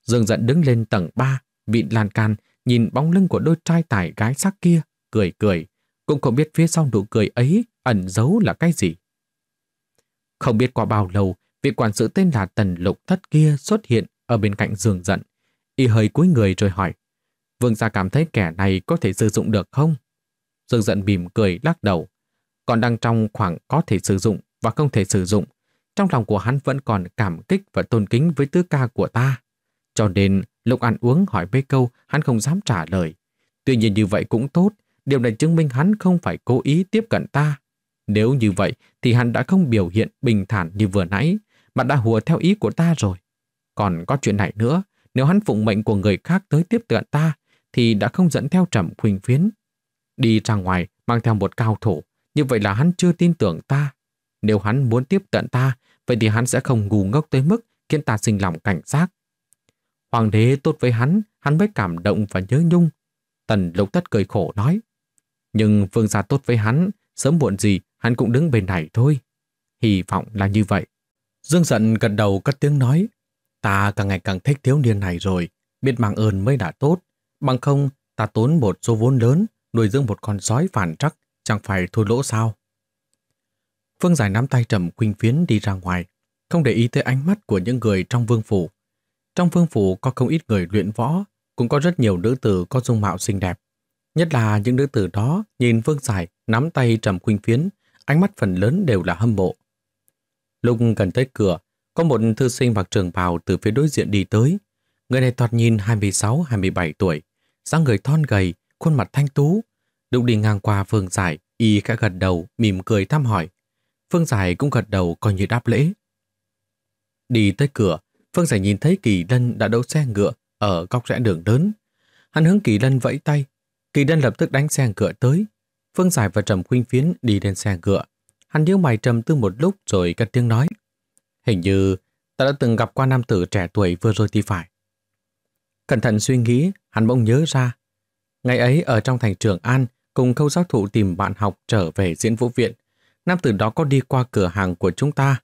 S1: Dương giận đứng lên tầng 3, vịn lan can, nhìn bóng lưng của đôi trai tài gái sắc kia, cười cười, cũng không biết phía sau nụ cười ấy ẩn giấu là cái gì. Không biết qua bao lâu, vị quản sự tên là Tần Lục Thất kia xuất hiện ở bên cạnh dương giận. Y hơi cúi người rồi hỏi, Vương gia cảm thấy kẻ này có thể sử dụng được không? Dương giận bìm cười lắc đầu, còn đang trong khoảng có thể sử dụng và không thể sử dụng, trong lòng của hắn vẫn còn cảm kích và tôn kính với tứ ca của ta. Cho nên, lúc ăn uống hỏi mấy câu, hắn không dám trả lời. Tuy nhiên như vậy cũng tốt, điều này chứng minh hắn không phải cố ý tiếp cận ta. Nếu như vậy thì hắn đã không biểu hiện bình thản như vừa nãy, mà đã hùa theo ý của ta rồi. Còn có chuyện này nữa, nếu hắn phụng mệnh của người khác tới tiếp cận ta, thì đã không dẫn theo trầm khuynh phiến. Đi ra ngoài mang theo một cao thủ, như vậy là hắn chưa tin tưởng ta. Nếu hắn muốn tiếp cận ta Vậy thì hắn sẽ không ngu ngốc tới mức khiến ta sinh lòng cảnh giác. Hoàng đế tốt với hắn, hắn mới cảm động và nhớ nhung. Tần lục thất cười khổ nói. Nhưng vương gia tốt với hắn, sớm muộn gì hắn cũng đứng bên này thôi. Hy vọng là như vậy. Dương giận gật đầu cất tiếng nói. Ta càng ngày càng thích thiếu niên này rồi, biết mạng ơn mới đã tốt. Bằng không, ta tốn một số vốn lớn, nuôi dưỡng một con sói phản trắc, chẳng phải thua lỗ sao. Phương Giải nắm tay Trầm quỳnh Phiến đi ra ngoài, không để ý tới ánh mắt của những người trong vương phủ. Trong vương phủ có không ít người luyện võ, cũng có rất nhiều nữ tử có dung mạo xinh đẹp. Nhất là những nữ tử đó nhìn Vương Giải nắm tay Trầm quỳnh Phiến, ánh mắt phần lớn đều là hâm mộ. Lúc gần tới cửa, có một thư sinh mặc trường bào từ phía đối diện đi tới. Người này thoạt nhìn 26-27 tuổi, dáng người thon gầy, khuôn mặt thanh tú. đụng đi ngang qua Vương Giải, y khẽ gật đầu, mỉm cười thăm hỏi. Phương Giải cũng gật đầu coi như đáp lễ. Đi tới cửa, Phương Giải nhìn thấy Kỳ Lân đã đậu xe ngựa ở góc rẽ đường lớn. Hắn hướng Kỳ Lân vẫy tay. Kỳ Lân lập tức đánh xe ngựa tới. Phương Giải và Trầm Khuynh Phiến đi lên xe ngựa. Hắn nhíu mày trầm tư một lúc rồi cất tiếng nói. Hình như ta đã từng gặp qua nam tử trẻ tuổi vừa rồi thì phải. Cẩn thận suy nghĩ, hắn bỗng nhớ ra. Ngày ấy ở trong thành trường An, cùng khâu giáo thụ tìm bạn học trở về diễn vũ viện, nam tử đó có đi qua cửa hàng của chúng ta.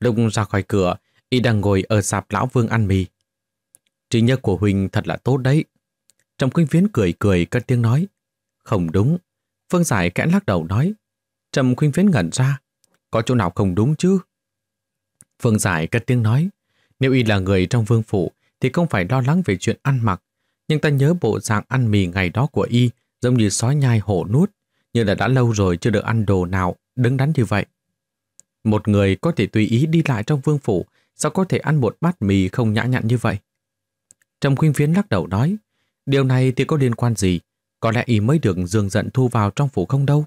S1: Lúc ra khỏi cửa, y đang ngồi ở sạp lão vương ăn mì. Trí nhớ của Huỳnh thật là tốt đấy. Trong khuynh viễn cười cười cất tiếng nói. Không đúng. Phương Giải kẽ lắc đầu nói. Trầm khuynh viễn ngẩn ra. Có chỗ nào không đúng chứ? Phương Giải cất tiếng nói. Nếu y là người trong vương phủ thì không phải lo lắng về chuyện ăn mặc. Nhưng ta nhớ bộ dạng ăn mì ngày đó của y giống như sói nhai hổ nuốt, như là đã lâu rồi chưa được ăn đồ nào đứng đắn như vậy. Một người có thể tùy ý đi lại trong vương phủ, sao có thể ăn một bát mì không nhã nhặn như vậy? Trầm khuyên phiến lắc đầu nói, điều này thì có liên quan gì? Có lẽ ý mới được dương giận thu vào trong phủ không đâu?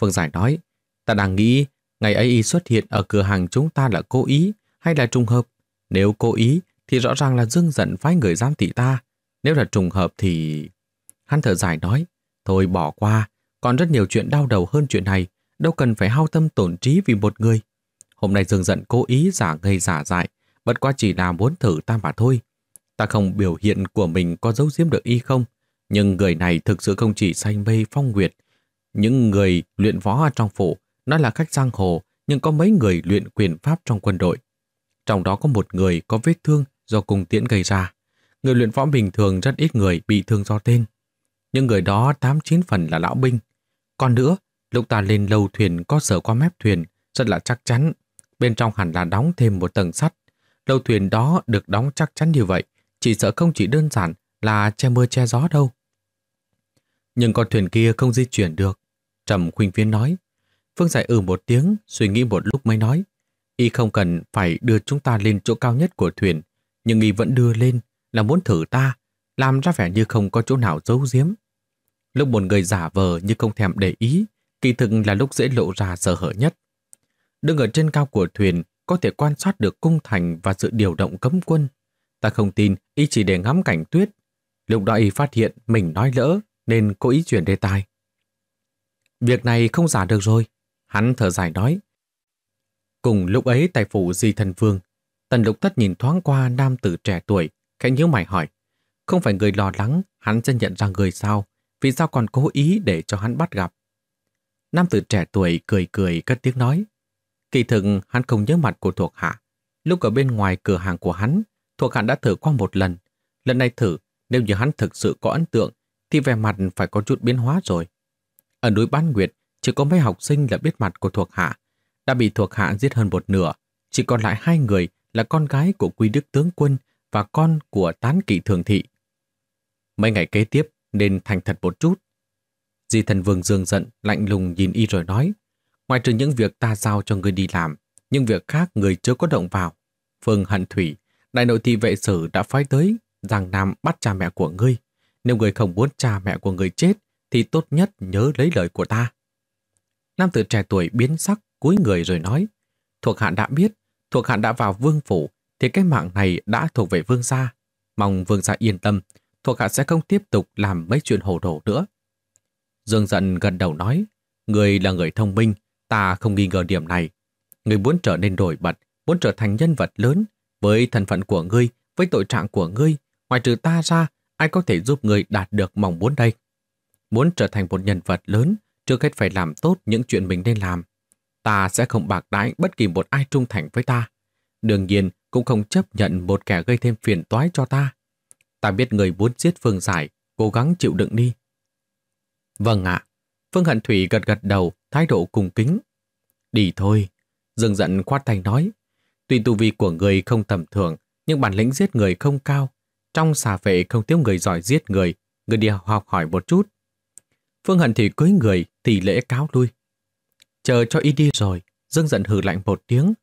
S1: Phương Giải nói, ta đang nghĩ ngày ấy y xuất hiện ở cửa hàng chúng ta là cố ý hay là trùng hợp? Nếu cố ý thì rõ ràng là dương giận phái người giám thị ta. Nếu là trùng hợp thì... Hắn thở dài nói, thôi bỏ qua, còn rất nhiều chuyện đau đầu hơn chuyện này đâu cần phải hao tâm tổn trí vì một người. Hôm nay Dương giận cố ý giả ngây giả dại, bất quá chỉ là muốn thử ta mà thôi. Ta không biểu hiện của mình có giấu giếm được y không, nhưng người này thực sự không chỉ say mê phong nguyệt. Những người luyện võ trong phủ, nó là khách giang hồ, nhưng có mấy người luyện quyền pháp trong quân đội. Trong đó có một người có vết thương do cùng tiễn gây ra. Người luyện võ bình thường rất ít người bị thương do tên. Những người đó 8-9 phần là lão binh. Còn nữa, Lúc ta lên lâu thuyền có sở qua mép thuyền, rất là chắc chắn. Bên trong hẳn là đóng thêm một tầng sắt. Lâu thuyền đó được đóng chắc chắn như vậy, chỉ sợ không chỉ đơn giản là che mưa che gió đâu. Nhưng con thuyền kia không di chuyển được, Trầm Khuynh viên nói. Phương Giải ừ một tiếng, suy nghĩ một lúc mới nói. Y không cần phải đưa chúng ta lên chỗ cao nhất của thuyền, nhưng Y vẫn đưa lên là muốn thử ta, làm ra vẻ như không có chỗ nào giấu giếm. Lúc một người giả vờ như không thèm để ý, kỳ thực là lúc dễ lộ ra sơ hở nhất. Đứng ở trên cao của thuyền, có thể quan sát được cung thành và sự điều động cấm quân. Ta không tin, y chỉ để ngắm cảnh tuyết. Lúc đó y phát hiện mình nói lỡ, nên cố ý chuyển đề tài. Việc này không giả được rồi, hắn thở dài nói. Cùng lúc ấy tại phủ Di Thần Vương, Tần Lục Tất nhìn thoáng qua nam tử trẻ tuổi, khẽ nhíu mày hỏi. Không phải người lo lắng, hắn sẽ nhận ra người sao, vì sao còn cố ý để cho hắn bắt gặp. Nam tử trẻ tuổi cười cười cất tiếng nói. Kỳ thực hắn không nhớ mặt của thuộc hạ. Lúc ở bên ngoài cửa hàng của hắn, thuộc hạ đã thử qua một lần. Lần này thử, nếu như hắn thực sự có ấn tượng, thì vẻ mặt phải có chút biến hóa rồi. Ở núi ban Nguyệt, chỉ có mấy học sinh là biết mặt của thuộc hạ. Đã bị thuộc hạ giết hơn một nửa, chỉ còn lại hai người là con gái của quy đức tướng quân và con của tán kỵ thường thị. Mấy ngày kế tiếp nên thành thật một chút, Di thần vương dương giận, lạnh lùng nhìn y rồi nói, ngoài trừ những việc ta giao cho người đi làm, những việc khác người chưa có động vào. Phương Hận Thủy, đại nội thị vệ sử đã phái tới, Giang Nam bắt cha mẹ của ngươi. Nếu người không muốn cha mẹ của người chết, thì tốt nhất nhớ lấy lời của ta. Nam tử trẻ tuổi biến sắc, cúi người rồi nói, thuộc hạ đã biết, thuộc hạ đã vào vương phủ, thì cái mạng này đã thuộc về vương gia. Mong vương gia yên tâm, thuộc hạ sẽ không tiếp tục làm mấy chuyện hồ đồ nữa. Dương giận gần đầu nói, người là người thông minh, ta không nghi ngờ điểm này. Người muốn trở nên nổi bật, muốn trở thành nhân vật lớn, với thân phận của ngươi, với tội trạng của ngươi, ngoài trừ ta ra, ai có thể giúp ngươi đạt được mong muốn đây? Muốn trở thành một nhân vật lớn, trước hết phải làm tốt những chuyện mình nên làm. Ta sẽ không bạc đãi bất kỳ một ai trung thành với ta. Đương nhiên, cũng không chấp nhận một kẻ gây thêm phiền toái cho ta. Ta biết người muốn giết phương giải, cố gắng chịu đựng đi. Vâng ạ. Phương Hận Thủy gật gật đầu, thái độ cung kính. Đi thôi. Dương giận khoát tay nói. Tuy tu vi của người không tầm thường, nhưng bản lĩnh giết người không cao. Trong xà vệ không thiếu người giỏi giết người, người đi học hỏi một chút. Phương Hận thủy cưới người, tỷ lễ cáo lui. Chờ cho y đi rồi, Dương giận hừ lạnh một tiếng.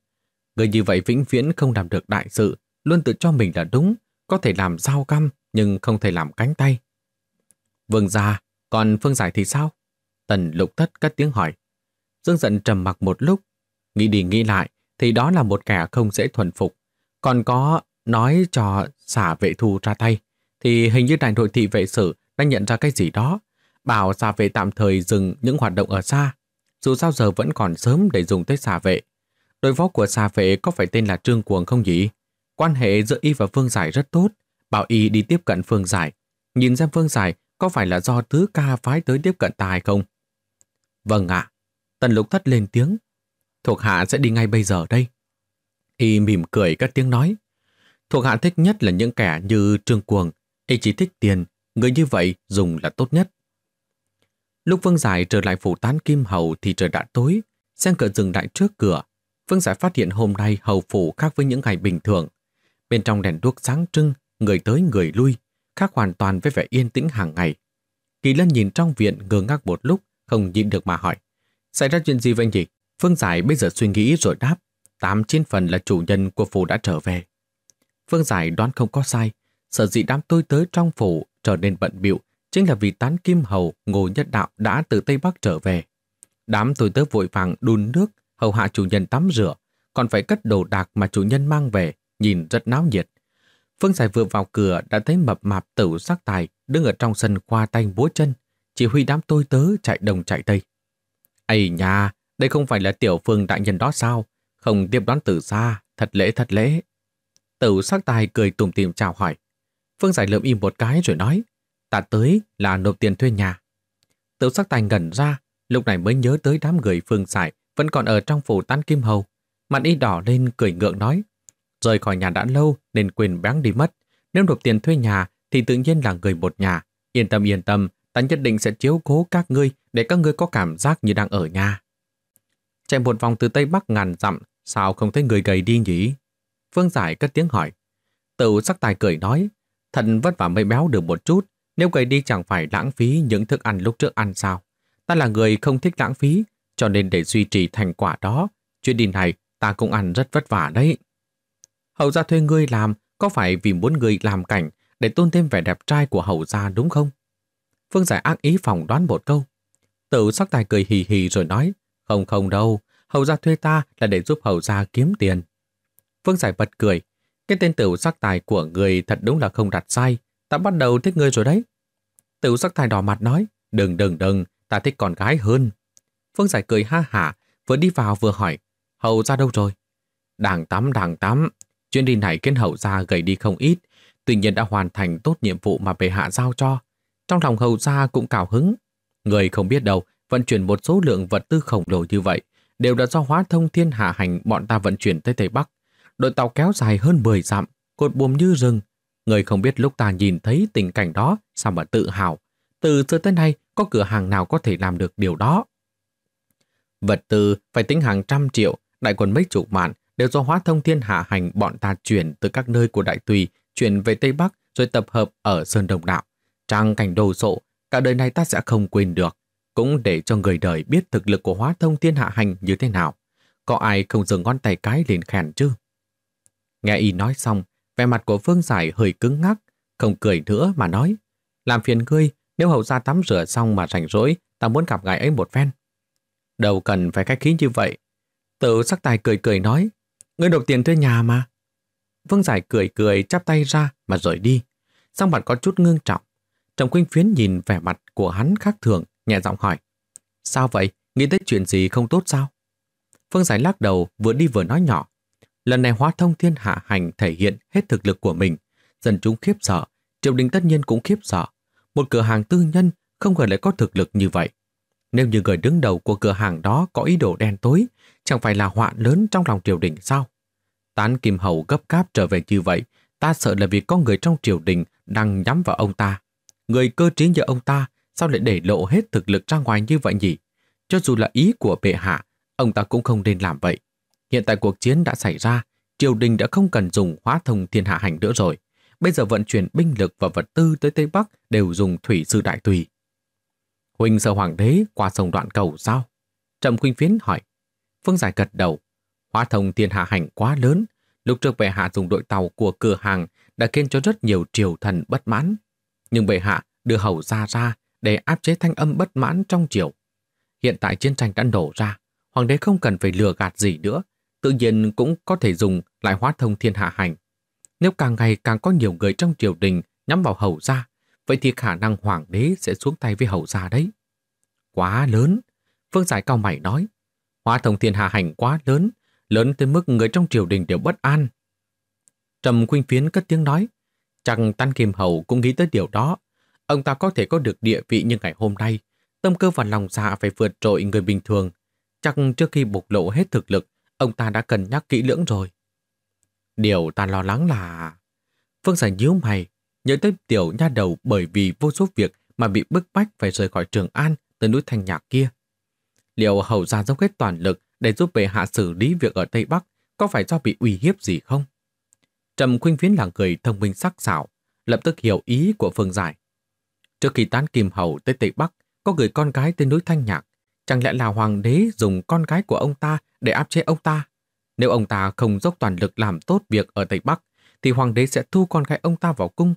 S1: Người như vậy vĩnh viễn không làm được đại sự, luôn tự cho mình là đúng, có thể làm dao găm nhưng không thể làm cánh tay. Vương gia, còn Phương Giải thì sao? Tần lục thất cất tiếng hỏi. Dương giận trầm mặc một lúc, nghĩ đi nghĩ lại thì đó là một kẻ không dễ thuần phục. Còn có nói cho xả vệ thu ra tay, thì hình như đại nội thị vệ sử đã nhận ra cái gì đó, bảo xả vệ tạm thời dừng những hoạt động ở xa. Dù sao giờ vẫn còn sớm để dùng tới xả vệ. Đối phó của xà vệ có phải tên là Trương Cuồng không nhỉ? Quan hệ giữa y và Phương Giải rất tốt, bảo y đi tiếp cận Phương Giải, nhìn xem Phương Giải có phải là do thứ ca phái tới tiếp cận ta hay không? Vâng ạ. Tần lục thất lên tiếng. Thuộc hạ sẽ đi ngay bây giờ đây. Y mỉm cười các tiếng nói. Thuộc hạ thích nhất là những kẻ như Trương Cuồng. Y chỉ thích tiền. Người như vậy dùng là tốt nhất. Lúc Vương Giải trở lại phủ tán Kim Hầu thì trời đã tối. Xe cửa dừng lại trước cửa. Vương Giải phát hiện hôm nay hầu phủ khác với những ngày bình thường. Bên trong đèn đuốc sáng trưng, người tới người lui, khác hoàn toàn với vẻ yên tĩnh hàng ngày. Kỳ Lân nhìn trong viện ngơ ngác một lúc, không nhịn được mà hỏi. Xảy ra chuyện gì vậy nhỉ? Phương Giải bây giờ suy nghĩ rồi đáp. Tám chín phần là chủ nhân của phủ đã trở về. Phương Giải đoán không có sai. Sở dĩ đám tôi tới trong phủ trở nên bận bịu chính là vì tán kim hầu Ngô Nhất Đạo đã từ Tây Bắc trở về. Đám tôi tớ vội vàng đun nước, hầu hạ chủ nhân tắm rửa, còn phải cất đồ đạc mà chủ nhân mang về, nhìn rất náo nhiệt, Phương Sải vừa vào cửa đã thấy mập mạp tử sắc tài đứng ở trong sân khoa tay búa chân, chỉ huy đám tôi tớ chạy đồng chạy tây. Ây nha, đây không phải là tiểu phương đại nhân đó sao? Không tiếp đón từ xa, thật lễ thật lễ. Tử sắc tài cười tùm tìm chào hỏi. Phương Sải lượm im một cái rồi nói, ta tới là nộp tiền thuê nhà. Tử sắc tài ngẩn ra, lúc này mới nhớ tới đám người Phương Sải vẫn còn ở trong phủ tan kim hầu. Mặt y đỏ lên cười ngượng nói, Rời khỏi nhà đã lâu nên quên báng đi mất. Nếu nộp tiền thuê nhà thì tự nhiên là người một nhà. Yên tâm yên tâm, ta nhất định sẽ chiếu cố các ngươi để các ngươi có cảm giác như đang ở nhà. Chạy một vòng từ Tây Bắc ngàn dặm, sao không thấy người gầy đi nhỉ? Phương Giải cất tiếng hỏi. Tự sắc tài cười nói, thật vất vả mới béo được một chút, nếu gầy đi chẳng phải lãng phí những thức ăn lúc trước ăn sao. Ta là người không thích lãng phí, cho nên để duy trì thành quả đó, chuyện đi này ta cũng ăn rất vất vả đấy hầu gia thuê ngươi làm, có phải vì muốn ngươi làm cảnh để tôn thêm vẻ đẹp trai của hầu gia đúng không? Phương Giải ác ý phỏng đoán một câu. Tử sắc tài cười hì hì rồi nói, không không đâu, hầu gia thuê ta là để giúp hầu gia kiếm tiền. Phương Giải bật cười, cái tên tử sắc tài của người thật đúng là không đặt sai, ta bắt đầu thích ngươi rồi đấy. Tử sắc tài đỏ mặt nói, đừng đừng đừng, ta thích con gái hơn. Phương Giải cười ha hả, vừa đi vào vừa hỏi, hầu ra đâu rồi? Đang tắm, đang tắm, Chuyến đi này khiến hậu gia gầy đi không ít, tuy nhiên đã hoàn thành tốt nhiệm vụ mà bệ hạ giao cho. Trong lòng hậu gia cũng cào hứng. Người không biết đâu, vận chuyển một số lượng vật tư khổng lồ như vậy đều là do hóa thông thiên hạ hành bọn ta vận chuyển tới Tây Bắc. Đội tàu kéo dài hơn 10 dặm, cột buồm như rừng. Người không biết lúc ta nhìn thấy tình cảnh đó sao mà tự hào. Từ xưa tới nay, có cửa hàng nào có thể làm được điều đó? Vật tư phải tính hàng trăm triệu, đại quân mấy chục mạng, đều do hóa thông thiên hạ hành bọn ta chuyển từ các nơi của Đại Tùy, chuyển về Tây Bắc rồi tập hợp ở Sơn Đồng Đạo. Trang cảnh đồ sộ, cả đời này ta sẽ không quên được, cũng để cho người đời biết thực lực của hóa thông thiên hạ hành như thế nào. Có ai không dừng ngón tay cái lên khen chứ? Nghe y nói xong, vẻ mặt của Phương Giải hơi cứng ngắc, không cười nữa mà nói. Làm phiền ngươi, nếu hậu ra tắm rửa xong mà rảnh rỗi, ta muốn gặp ngài ấy một phen. Đâu cần phải khách khí như vậy. Tự sắc tài cười cười nói, người nộp tiền thuê nhà mà. Vương Giải cười cười chắp tay ra mà rời đi. Sang mặt có chút ngương trọng. Trầm Quynh Phiến nhìn vẻ mặt của hắn khác thường, nhẹ giọng hỏi. Sao vậy? Nghĩ tới chuyện gì không tốt sao? Vương Giải lắc đầu vừa đi vừa nói nhỏ. Lần này hóa thông thiên hạ hành thể hiện hết thực lực của mình. Dân chúng khiếp sợ, triều đình tất nhiên cũng khiếp sợ. Một cửa hàng tư nhân không ngờ lại có thực lực như vậy. Nếu như người đứng đầu của cửa hàng đó có ý đồ đen tối, chẳng phải là họa lớn trong lòng triều đình sao? Tán Kim Hầu gấp cáp trở về như vậy, ta sợ là vì có người trong triều đình đang nhắm vào ông ta. Người cơ trí như ông ta, sao lại để lộ hết thực lực ra ngoài như vậy nhỉ? Cho dù là ý của bệ hạ, ông ta cũng không nên làm vậy. Hiện tại cuộc chiến đã xảy ra, triều đình đã không cần dùng hóa thông thiên hạ hành nữa rồi. Bây giờ vận chuyển binh lực và vật tư tới Tây Bắc đều dùng thủy sư đại tùy. Huynh sợ hoàng đế qua sông đoạn cầu sao? Trầm Khuynh Phiến hỏi. Phương Giải gật đầu. Hóa thông thiên hạ hành quá lớn. Lúc trước bệ hạ dùng đội tàu của cửa hàng đã khiến cho rất nhiều triều thần bất mãn. Nhưng bệ hạ đưa hầu ra ra để áp chế thanh âm bất mãn trong triều. Hiện tại chiến tranh đã nổ ra, hoàng đế không cần phải lừa gạt gì nữa, tự nhiên cũng có thể dùng lại hóa thông thiên hạ hành. Nếu càng ngày càng có nhiều người trong triều đình nhắm vào hầu gia, vậy thì khả năng hoàng đế sẽ xuống tay với hầu gia đấy. Quá lớn, Phương Giải cao mày nói, Hóa thông thiên hạ hành quá lớn, lớn tới mức người trong triều đình đều bất an. Trầm Khuynh Phiến cất tiếng nói, chẳng Tan Kim Hầu cũng nghĩ tới điều đó. Ông ta có thể có được địa vị như ngày hôm nay, tâm cơ và lòng dạ phải vượt trội người bình thường. Chắc trước khi bộc lộ hết thực lực, ông ta đã cân nhắc kỹ lưỡng rồi. Điều ta lo lắng là... Phương Giải nhíu mày, nhớ tới tiểu nha đầu bởi vì vô số việc mà bị bức bách phải rời khỏi Trường An tới núi Thành Nhạc kia liệu hầu ra dốc hết toàn lực để giúp về hạ xử lý việc ở Tây Bắc có phải do bị uy hiếp gì không? Trầm Khuynh Phiến là người thông minh sắc sảo, lập tức hiểu ý của Phương Giải. Trước khi tán Kim Hầu tới Tây Bắc, có người con gái tên núi Thanh Nhạc. Chẳng lẽ là hoàng đế dùng con gái của ông ta để áp chế ông ta? Nếu ông ta không dốc toàn lực làm tốt việc ở Tây Bắc, thì hoàng đế sẽ thu con gái ông ta vào cung.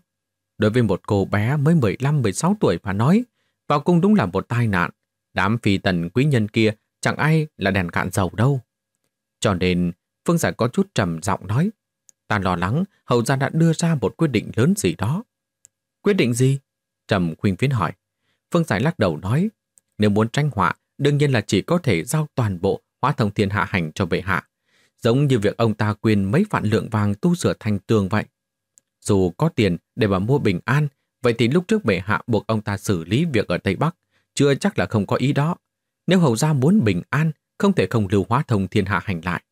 S1: Đối với một cô bé mới 15-16 tuổi mà nói, vào cung đúng là một tai nạn. Đám phi tần quý nhân kia chẳng ai là đèn cạn dầu đâu. Cho nên, Phương Giải có chút trầm giọng nói. Ta lo lắng hầu gia đã đưa ra một quyết định lớn gì đó. Quyết định gì? Trầm khuyên phiến hỏi. Phương Giải lắc đầu nói. Nếu muốn tranh họa, đương nhiên là chỉ có thể giao toàn bộ hóa thông thiên hạ hành cho bệ hạ. Giống như việc ông ta quyên mấy vạn lượng vàng tu sửa thành tường vậy. Dù có tiền để mà mua bình an, vậy thì lúc trước bệ hạ buộc ông ta xử lý việc ở Tây Bắc chưa chắc là không có ý đó. Nếu hầu gia muốn bình an, không thể không lưu hóa thông thiên hạ hành lại.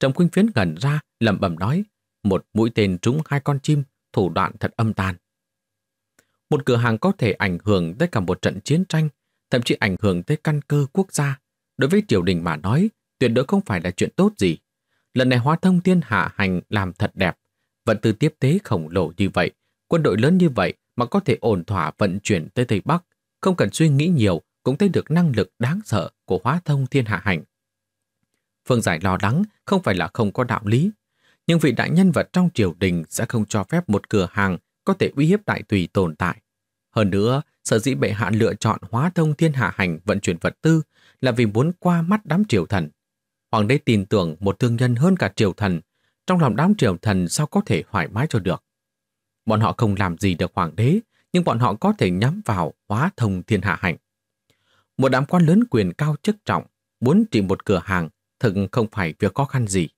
S1: Trầm Quynh Phiến gần ra, lẩm bẩm nói, một mũi tên trúng hai con chim, thủ đoạn thật âm tàn. Một cửa hàng có thể ảnh hưởng tới cả một trận chiến tranh, thậm chí ảnh hưởng tới căn cơ quốc gia. Đối với triều đình mà nói, tuyệt đối không phải là chuyện tốt gì. Lần này hóa thông thiên hạ hành làm thật đẹp, vận tư tiếp tế khổng lồ như vậy, quân đội lớn như vậy mà có thể ổn thỏa vận chuyển tới Tây Bắc không cần suy nghĩ nhiều cũng thấy được năng lực đáng sợ của hóa thông thiên hạ hành. Phương Giải lo lắng không phải là không có đạo lý, nhưng vị đại nhân vật trong triều đình sẽ không cho phép một cửa hàng có thể uy hiếp đại tùy tồn tại. Hơn nữa, sở dĩ bệ hạ lựa chọn hóa thông thiên hạ hành vận chuyển vật tư là vì muốn qua mắt đám triều thần. Hoàng đế tin tưởng một thương nhân hơn cả triều thần, trong lòng đám triều thần sao có thể thoải mái cho được. Bọn họ không làm gì được hoàng đế, nhưng bọn họ có thể nhắm vào hóa thông thiên hạ hạnh. Một đám quan lớn quyền cao chức trọng muốn trị một cửa hàng thật không phải việc khó khăn gì.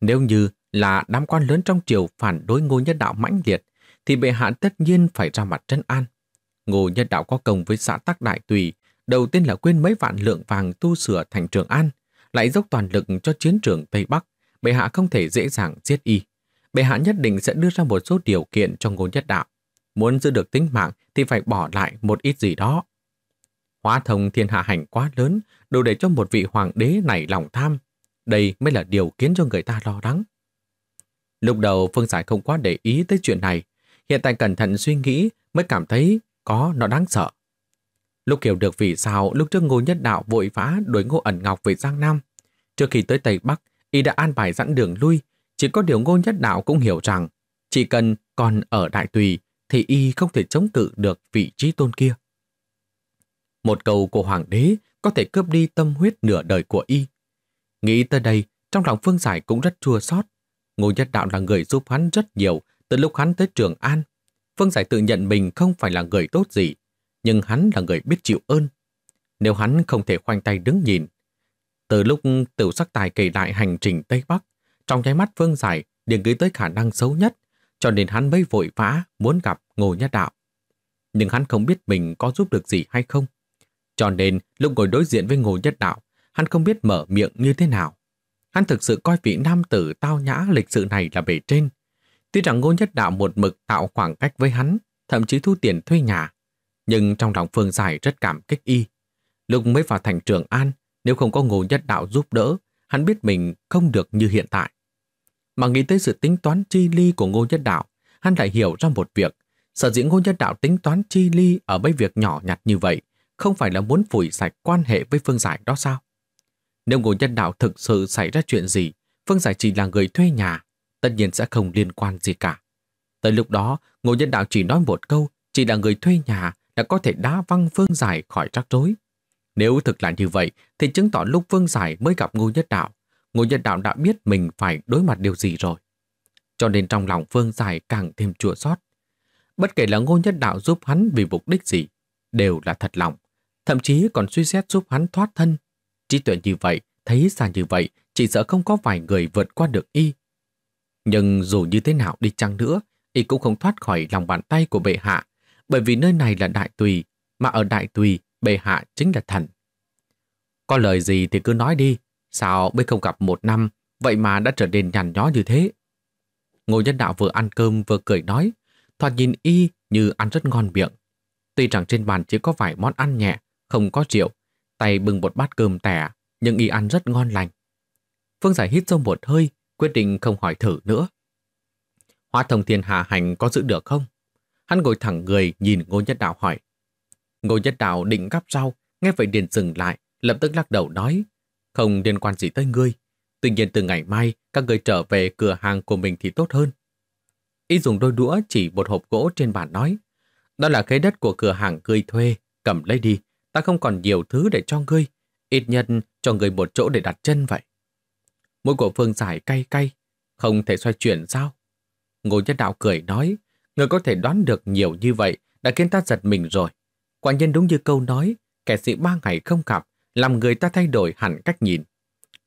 S1: Nếu như là đám quan lớn trong triều phản đối ngô nhân đạo mãnh liệt, thì bệ hạ tất nhiên phải ra mặt trấn an. Ngô nhân đạo có công với xã tắc đại tùy, đầu tiên là quên mấy vạn lượng vàng tu sửa thành trường an, lại dốc toàn lực cho chiến trường Tây Bắc, bệ hạ không thể dễ dàng giết y. Bệ hạ nhất định sẽ đưa ra một số điều kiện cho ngô nhất đạo muốn giữ được tính mạng thì phải bỏ lại một ít gì đó. Hóa thông thiên hạ hành quá lớn, đủ để cho một vị hoàng đế nảy lòng tham. Đây mới là điều khiến cho người ta lo lắng. Lúc đầu Phương Giải không quá để ý tới chuyện này, hiện tại cẩn thận suy nghĩ mới cảm thấy có nó đáng sợ. Lúc hiểu được vì sao lúc trước Ngô Nhất Đạo vội vã đuổi Ngô Ẩn Ngọc về Giang Nam. Trước khi tới Tây Bắc, y đã an bài dẫn đường lui, chỉ có điều Ngô Nhất Đạo cũng hiểu rằng chỉ cần còn ở Đại Tùy thì y không thể chống cự được vị trí tôn kia. Một câu của hoàng đế có thể cướp đi tâm huyết nửa đời của y. Nghĩ tới đây, trong lòng Phương Giải cũng rất chua xót. Ngô Nhất Đạo là người giúp hắn rất nhiều từ lúc hắn tới Trường An. Phương Giải tự nhận mình không phải là người tốt gì, nhưng hắn là người biết chịu ơn. Nếu hắn không thể khoanh tay đứng nhìn, từ lúc tiểu sắc tài kể lại hành trình Tây Bắc, trong nháy mắt Phương Giải điền nghĩ tới khả năng xấu nhất cho nên hắn mới vội vã muốn gặp Ngô Nhất Đạo. Nhưng hắn không biết mình có giúp được gì hay không. Cho nên lúc ngồi đối diện với Ngô Nhất Đạo, hắn không biết mở miệng như thế nào. Hắn thực sự coi vị nam tử tao nhã lịch sự này là bề trên. Tuy rằng Ngô Nhất Đạo một mực tạo khoảng cách với hắn, thậm chí thu tiền thuê nhà, nhưng trong lòng Phương Giải rất cảm kích y. Lúc mới vào thành Trường An, nếu không có Ngô Nhất Đạo giúp đỡ, hắn biết mình không được như hiện tại. Mà nghĩ tới sự tính toán chi ly của Ngô Nhất Đạo, hắn lại hiểu ra một việc. Sở dĩ Ngô Nhất Đạo tính toán chi ly ở mấy việc nhỏ nhặt như vậy, không phải là muốn phủi sạch quan hệ với Phương Giải đó sao? Nếu Ngô Nhất Đạo thực sự xảy ra chuyện gì, Phương Giải chỉ là người thuê nhà, tất nhiên sẽ không liên quan gì cả. Tới lúc đó, Ngô Nhất Đạo chỉ nói một câu, chỉ là người thuê nhà đã có thể đá văng Phương Giải khỏi rắc rối. Nếu thực là như vậy, thì chứng tỏ lúc Phương Giải mới gặp Ngô Nhất Đạo Ngô Nhân Đạo đã biết mình phải đối mặt điều gì rồi. Cho nên trong lòng Phương Giải càng thêm chua xót. Bất kể là Ngô Nhân Đạo giúp hắn vì mục đích gì, đều là thật lòng. Thậm chí còn suy xét giúp hắn thoát thân. Trí tuệ như vậy, thấy xa như vậy, chỉ sợ không có vài người vượt qua được y. Nhưng dù như thế nào đi chăng nữa, y cũng không thoát khỏi lòng bàn tay của bệ hạ, bởi vì nơi này là đại tùy, mà ở đại tùy, bệ hạ chính là thần. Có lời gì thì cứ nói đi, Sao mới không gặp một năm, vậy mà đã trở nên nhằn nhó như thế? Ngô nhân đạo vừa ăn cơm vừa cười nói, thoạt nhìn y như ăn rất ngon miệng. Tuy rằng trên bàn chỉ có vài món ăn nhẹ, không có rượu, tay bưng một bát cơm tẻ, nhưng y ăn rất ngon lành. Phương Giải hít sâu một hơi, quyết định không hỏi thử nữa. Hoa thông thiên hạ hành có giữ được không? Hắn ngồi thẳng người nhìn Ngô Nhất Đạo hỏi. Ngô Nhất Đạo định gắp rau, nghe vậy điền dừng lại, lập tức lắc đầu nói, không liên quan gì tới ngươi. Tuy nhiên từ ngày mai, các ngươi trở về cửa hàng của mình thì tốt hơn. Ý dùng đôi đũa chỉ một hộp gỗ trên bàn nói. Đó là khế đất của cửa hàng ngươi thuê, cầm lấy đi. Ta không còn nhiều thứ để cho ngươi. Ít nhất cho ngươi một chỗ để đặt chân vậy. Mũi của Phương Giải cay cay, không thể xoay chuyển sao? Ngô Nhất Đạo cười nói, người có thể đoán được nhiều như vậy đã khiến ta giật mình rồi. Quả nhiên đúng như câu nói, kẻ sĩ ba ngày không gặp, làm người ta thay đổi hẳn cách nhìn.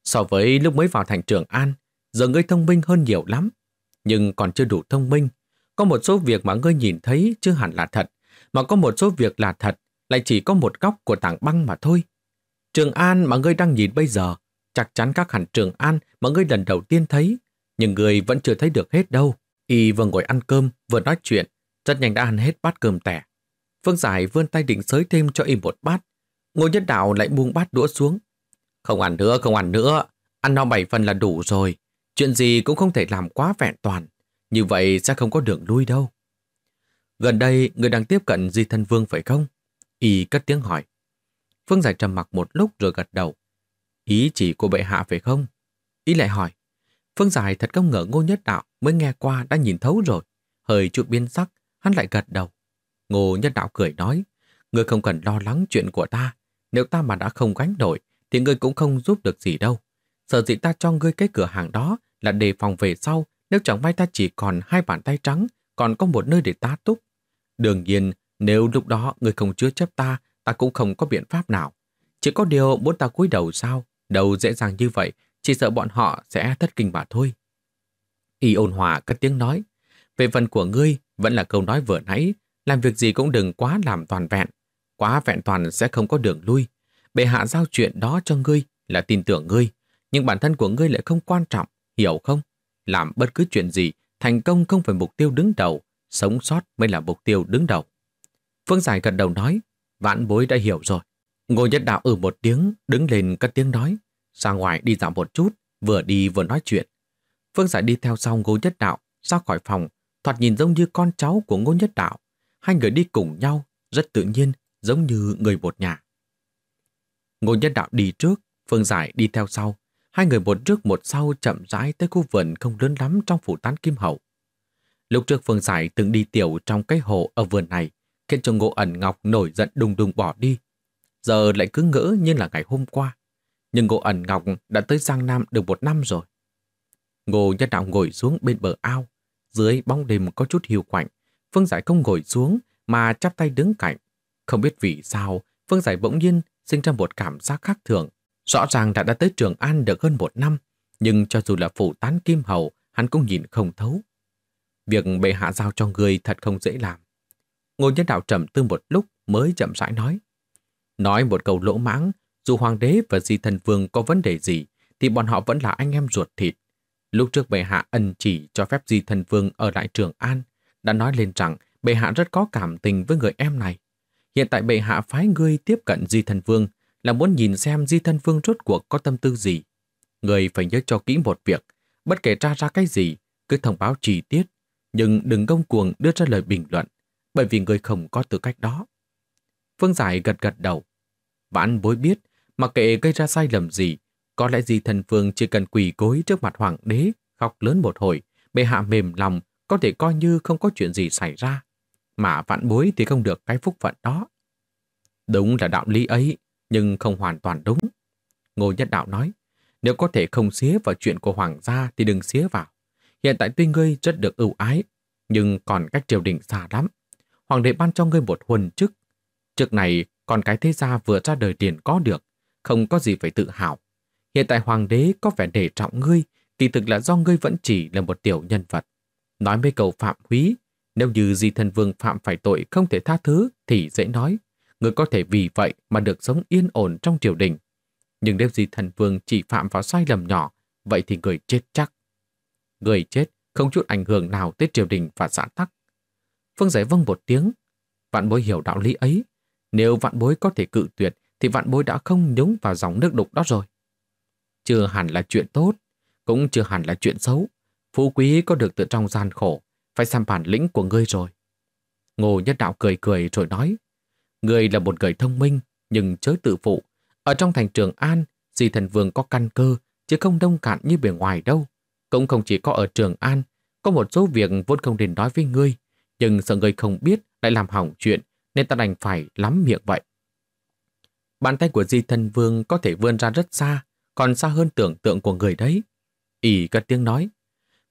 S1: So với lúc mới vào thành trường An, giờ ngươi thông minh hơn nhiều lắm, nhưng còn chưa đủ thông minh. Có một số việc mà ngươi nhìn thấy chưa hẳn là thật, mà có một số việc là thật, lại chỉ có một góc của tảng băng mà thôi. Trường An mà ngươi đang nhìn bây giờ, chắc chắn các hẳn Trường An mà ngươi lần đầu tiên thấy, nhưng ngươi vẫn chưa thấy được hết đâu. Y vừa ngồi ăn cơm, vừa nói chuyện, rất nhanh đã ăn hết bát cơm tẻ. Phương Giải vươn tay định sới thêm cho Y một bát, Ngô Nhất Đạo lại buông bát đũa xuống. Không ăn nữa, không ăn nữa. Ăn no bảy phần là đủ rồi. Chuyện gì cũng không thể làm quá vẹn toàn. Như vậy sẽ không có đường lui đâu. Gần đây, người đang tiếp cận Di Thân Vương phải không? Y cất tiếng hỏi. Phương Giải trầm mặc một lúc rồi gật đầu. Ý chỉ của bệ hạ phải không? Y lại hỏi. Phương Giải thật công ngờ Ngô Nhất Đạo mới nghe qua đã nhìn thấu rồi. Hơi chút biên sắc, hắn lại gật đầu. Ngô Nhất Đạo cười nói. Ngươi không cần lo lắng chuyện của ta. Nếu ta mà đã không gánh nổi, thì ngươi cũng không giúp được gì đâu. sợ gì ta cho ngươi cái cửa hàng đó là đề phòng về sau, nếu chẳng may ta chỉ còn hai bàn tay trắng, còn có một nơi để ta túc. Đương nhiên, nếu lúc đó ngươi không chứa chấp ta, ta cũng không có biện pháp nào. Chỉ có điều muốn ta cúi đầu sao, đầu dễ dàng như vậy, chỉ sợ bọn họ sẽ thất kinh mà thôi. Y ôn hòa cất tiếng nói, về phần của ngươi vẫn là câu nói vừa nãy, làm việc gì cũng đừng quá làm toàn vẹn, quá vẹn toàn sẽ không có đường lui. Bệ hạ giao chuyện đó cho ngươi là tin tưởng ngươi, nhưng bản thân của ngươi lại không quan trọng, hiểu không? Làm bất cứ chuyện gì, thành công không phải mục tiêu đứng đầu, sống sót mới là mục tiêu đứng đầu. Phương Giải gật đầu nói, vãn bối đã hiểu rồi. Ngô Nhất Đạo ở ừ một tiếng, đứng lên cất tiếng nói, ra ngoài đi dạo một chút, vừa đi vừa nói chuyện. Phương Giải đi theo sau Ngô Nhất Đạo, ra khỏi phòng, thoạt nhìn giống như con cháu của Ngô Nhất Đạo. Hai người đi cùng nhau, rất tự nhiên, giống như người một nhà. Ngô Nhân Đạo đi trước, Phương Giải đi theo sau. Hai người một trước một sau chậm rãi tới khu vườn không lớn lắm trong phủ tán kim hậu. Lúc trước Phương Giải từng đi tiểu trong cái hồ ở vườn này, khiến cho Ngô Ẩn Ngọc nổi giận đùng đùng bỏ đi. Giờ lại cứ ngỡ như là ngày hôm qua. Nhưng Ngô Ẩn Ngọc đã tới Giang Nam được một năm rồi. Ngô Nhân Đạo ngồi xuống bên bờ ao. Dưới bóng đêm có chút hiu quạnh, Phương Giải không ngồi xuống mà chắp tay đứng cạnh, không biết vì sao, Phương Giải bỗng nhiên sinh ra một cảm giác khác thường. Rõ ràng đã đã tới Trường An được hơn một năm, nhưng cho dù là phủ tán kim hầu, hắn cũng nhìn không thấu. Việc bệ hạ giao cho người thật không dễ làm. Ngô nhân đạo trầm tư một lúc mới chậm rãi nói. Nói một câu lỗ mãng, dù hoàng đế và di thần vương có vấn đề gì, thì bọn họ vẫn là anh em ruột thịt. Lúc trước bệ hạ ân chỉ cho phép di thần vương ở lại Trường An, đã nói lên rằng bệ hạ rất có cảm tình với người em này. Hiện tại bệ hạ phái ngươi tiếp cận Di thần Vương là muốn nhìn xem Di thần Vương rốt cuộc có tâm tư gì. Ngươi phải nhớ cho kỹ một việc, bất kể tra ra cái gì, cứ thông báo chi tiết, nhưng đừng công cuồng đưa ra lời bình luận, bởi vì ngươi không có tư cách đó. Phương Giải gật gật đầu. Vãn bối biết, mặc kệ gây ra sai lầm gì, có lẽ Di thần Vương chỉ cần quỳ gối trước mặt hoàng đế, khóc lớn một hồi, bệ hạ mềm lòng, có thể coi như không có chuyện gì xảy ra mà vạn bối thì không được cái phúc phận đó. Đúng là đạo lý ấy, nhưng không hoàn toàn đúng. Ngô Nhất Đạo nói, nếu có thể không xía vào chuyện của hoàng gia thì đừng xía vào. Hiện tại tuy ngươi rất được ưu ái, nhưng còn cách triều đình xa lắm. Hoàng đế ban cho ngươi một huân chức. Trước này, còn cái thế gia vừa ra đời tiền có được, không có gì phải tự hào. Hiện tại hoàng đế có vẻ để trọng ngươi, kỳ thực là do ngươi vẫn chỉ là một tiểu nhân vật. Nói mấy cầu phạm húy nếu như Di Thần Vương phạm phải tội không thể tha thứ thì dễ nói, người có thể vì vậy mà được sống yên ổn trong triều đình. Nhưng nếu Di Thần Vương chỉ phạm vào sai lầm nhỏ, vậy thì người chết chắc. Người chết không chút ảnh hưởng nào tới triều đình và xã tắc. Phương Giải vâng một tiếng, vạn bối hiểu đạo lý ấy. Nếu vạn bối có thể cự tuyệt thì vạn bối đã không nhúng vào dòng nước đục đó rồi. Chưa hẳn là chuyện tốt, cũng chưa hẳn là chuyện xấu. Phú quý có được từ trong gian khổ phải xem bản lĩnh của ngươi rồi. Ngô Nhất Đạo cười cười rồi nói, ngươi là một người thông minh, nhưng chớ tự phụ. Ở trong thành trường An, di thần vương có căn cơ, chứ không đông cạn như bề ngoài đâu. Cũng không chỉ có ở trường An, có một số việc vốn không nên nói với ngươi, nhưng sợ ngươi không biết lại làm hỏng chuyện, nên ta đành phải lắm miệng vậy. Bàn tay của di Thân vương có thể vươn ra rất xa, còn xa hơn tưởng tượng của người đấy. Ý cất tiếng nói.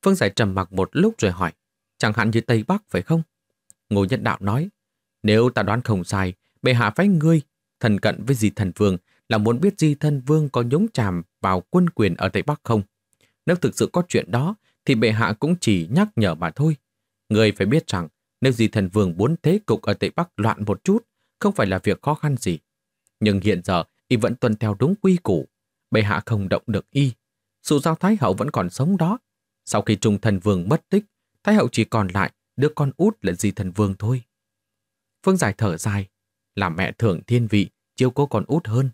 S1: Phương Giải trầm mặc một lúc rồi hỏi chẳng hạn như Tây Bắc phải không? Ngô Nhân Đạo nói, nếu ta đoán không sai, bệ hạ phái ngươi, thần cận với di thần vương là muốn biết di thần vương có nhúng chàm vào quân quyền ở Tây Bắc không. Nếu thực sự có chuyện đó, thì bệ hạ cũng chỉ nhắc nhở mà thôi. Ngươi phải biết rằng, nếu di thần vương muốn thế cục ở Tây Bắc loạn một chút, không phải là việc khó khăn gì. Nhưng hiện giờ, y vẫn tuân theo đúng quy củ. Bệ hạ không động được y. dù giao thái hậu vẫn còn sống đó. Sau khi trung thần vương mất tích, Thái hậu chỉ còn lại đứa con út là di thần vương thôi. Phương Giải thở dài, là mẹ thưởng thiên vị, chiêu cố con út hơn.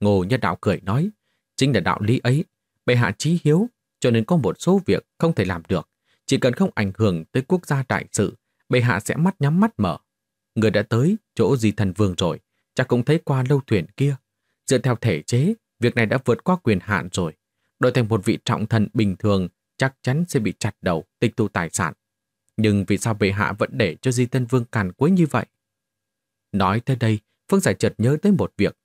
S1: Ngô Nhất Đạo cười nói, chính là đạo lý ấy, bệ hạ trí hiếu, cho nên có một số việc không thể làm được. Chỉ cần không ảnh hưởng tới quốc gia đại sự, bệ hạ sẽ mắt nhắm mắt mở. Người đã tới chỗ di thần vương rồi, chắc cũng thấy qua lâu thuyền kia. Dựa theo thể chế, việc này đã vượt qua quyền hạn rồi. Đổi thành một vị trọng thần bình thường chắc chắn sẽ bị chặt đầu, tịch thu tài sản. Nhưng vì sao bệ hạ vẫn để cho Di Tân Vương càn quấy như vậy? Nói tới đây, Phương Giải chợt nhớ tới một việc.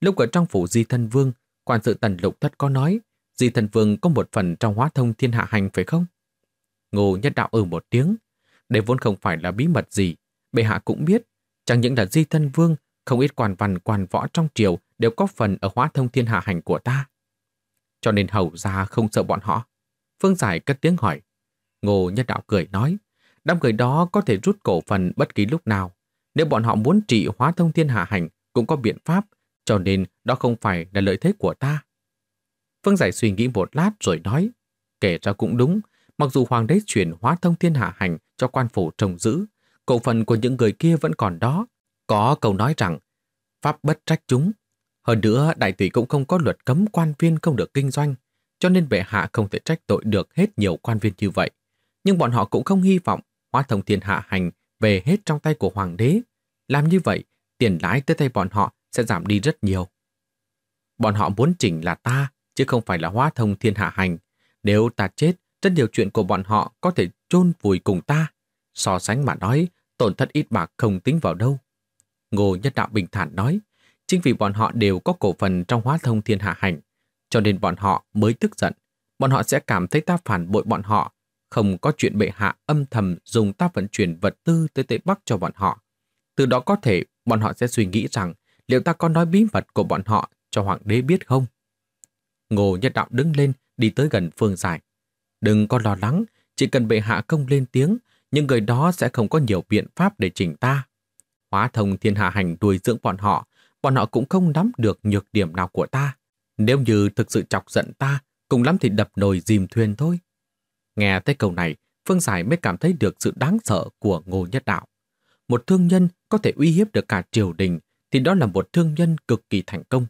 S1: Lúc ở trong phủ Di Thân Vương, quản sự Tần Lục Thất có nói Di Thân Vương có một phần trong hóa thông thiên hạ hành phải không? Ngô nhất đạo ừ một tiếng. Đây vốn không phải là bí mật gì. Bệ hạ cũng biết, chẳng những là Di Thân Vương, không ít quan văn quan võ trong triều đều có phần ở hóa thông thiên hạ hành của ta. Cho nên hầu ra không sợ bọn họ. Phương Giải cất tiếng hỏi. Ngô Nhất Đạo cười nói, đám người đó có thể rút cổ phần bất kỳ lúc nào. Nếu bọn họ muốn trị hóa thông thiên hạ hành cũng có biện pháp, cho nên đó không phải là lợi thế của ta. Phương Giải suy nghĩ một lát rồi nói, kể ra cũng đúng, mặc dù hoàng đế chuyển hóa thông thiên hạ hành cho quan phủ trồng giữ, cổ phần của những người kia vẫn còn đó. Có câu nói rằng, pháp bất trách chúng. Hơn nữa, đại tỷ cũng không có luật cấm quan viên không được kinh doanh, cho nên bệ hạ không thể trách tội được hết nhiều quan viên như vậy. Nhưng bọn họ cũng không hy vọng hóa thông thiên hạ hành về hết trong tay của hoàng đế. Làm như vậy, tiền lãi tới tay bọn họ sẽ giảm đi rất nhiều. Bọn họ muốn chỉnh là ta, chứ không phải là hóa thông thiên hạ hành. Nếu ta chết, rất nhiều chuyện của bọn họ có thể chôn vùi cùng ta. So sánh mà nói, tổn thất ít bạc không tính vào đâu. Ngô Nhất Đạo bình thản nói, chính vì bọn họ đều có cổ phần trong hóa thông thiên hạ hành cho nên bọn họ mới tức giận. Bọn họ sẽ cảm thấy ta phản bội bọn họ, không có chuyện bệ hạ âm thầm dùng ta vận chuyển vật tư tới Tây Bắc cho bọn họ. Từ đó có thể bọn họ sẽ suy nghĩ rằng liệu ta có nói bí mật của bọn họ cho hoàng đế biết không? Ngô Nhất Đạo đứng lên, đi tới gần Phương Giải. Đừng có lo lắng, chỉ cần bệ hạ công lên tiếng, những người đó sẽ không có nhiều biện pháp để chỉnh ta. Hóa thông thiên hạ hành đuôi dưỡng bọn họ, bọn họ cũng không nắm được nhược điểm nào của ta. Nếu như thực sự chọc giận ta, cùng lắm thì đập nồi dìm thuyền thôi. Nghe tới câu này, Phương Giải mới cảm thấy được sự đáng sợ của Ngô Nhất Đạo. Một thương nhân có thể uy hiếp được cả triều đình thì đó là một thương nhân cực kỳ thành công.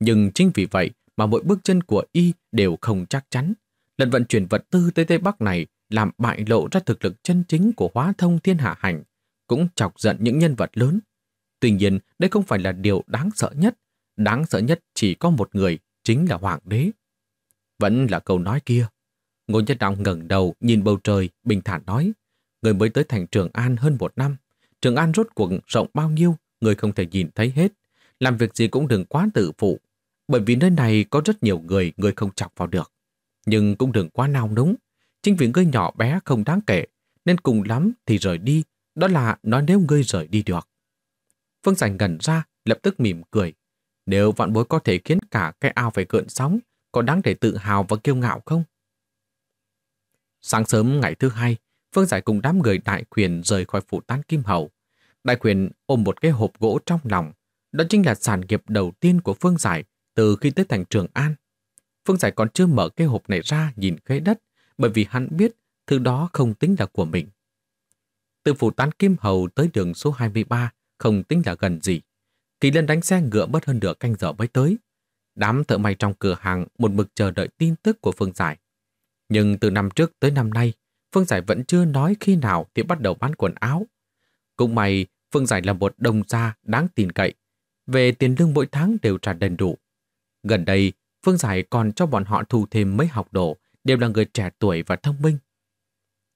S1: Nhưng chính vì vậy mà mỗi bước chân của y đều không chắc chắn. Lần vận chuyển vật tư tới Tây Bắc này làm bại lộ ra thực lực chân chính của hóa thông thiên hạ hành, cũng chọc giận những nhân vật lớn. Tuy nhiên, đây không phải là điều đáng sợ nhất. Đáng sợ nhất chỉ có một người, chính là hoàng đế. Vẫn là câu nói kia. Ngô Nhất Trọng ngẩng đầu nhìn bầu trời, bình thản nói. Người mới tới thành Trường An hơn một năm. Trường An rốt cuộc rộng bao nhiêu, người không thể nhìn thấy hết. Làm việc gì cũng đừng quá tự phụ. Bởi vì nơi này có rất nhiều người người không chọc vào được. Nhưng cũng đừng quá nao núng. Chính vì ngươi nhỏ bé không đáng kể, nên cùng lắm thì rời đi. Đó là nói nếu ngươi rời đi được. Phương Sành gần ra, lập tức mỉm cười, nếu vạn bối có thể khiến cả cái ao phải gợn sóng, có đáng để tự hào và kiêu ngạo không? Sáng sớm ngày thứ hai, Phương Giải cùng đám người đại quyền rời khỏi phủ tán Kim Hậu. Đại quyền ôm một cái hộp gỗ trong lòng. Đó chính là sản nghiệp đầu tiên của Phương Giải từ khi tới thành Trường An. Phương Giải còn chưa mở cái hộp này ra nhìn cái đất bởi vì hắn biết thứ đó không tính là của mình. Từ phủ tán Kim hầu tới đường số 23 không tính là gần gì. Kỳ Lân đánh xe ngựa bất hơn nửa canh giờ mới tới. Đám thợ may trong cửa hàng một mực chờ đợi tin tức của Phương Giải. Nhưng từ năm trước tới năm nay, Phương Giải vẫn chưa nói khi nào thì bắt đầu bán quần áo. Cũng may, Phương Giải là một đồng gia đáng tin cậy. Về tiền lương mỗi tháng đều trả đầy đủ. Gần đây, Phương Giải còn cho bọn họ thu thêm mấy học đồ, đều là người trẻ tuổi và thông minh.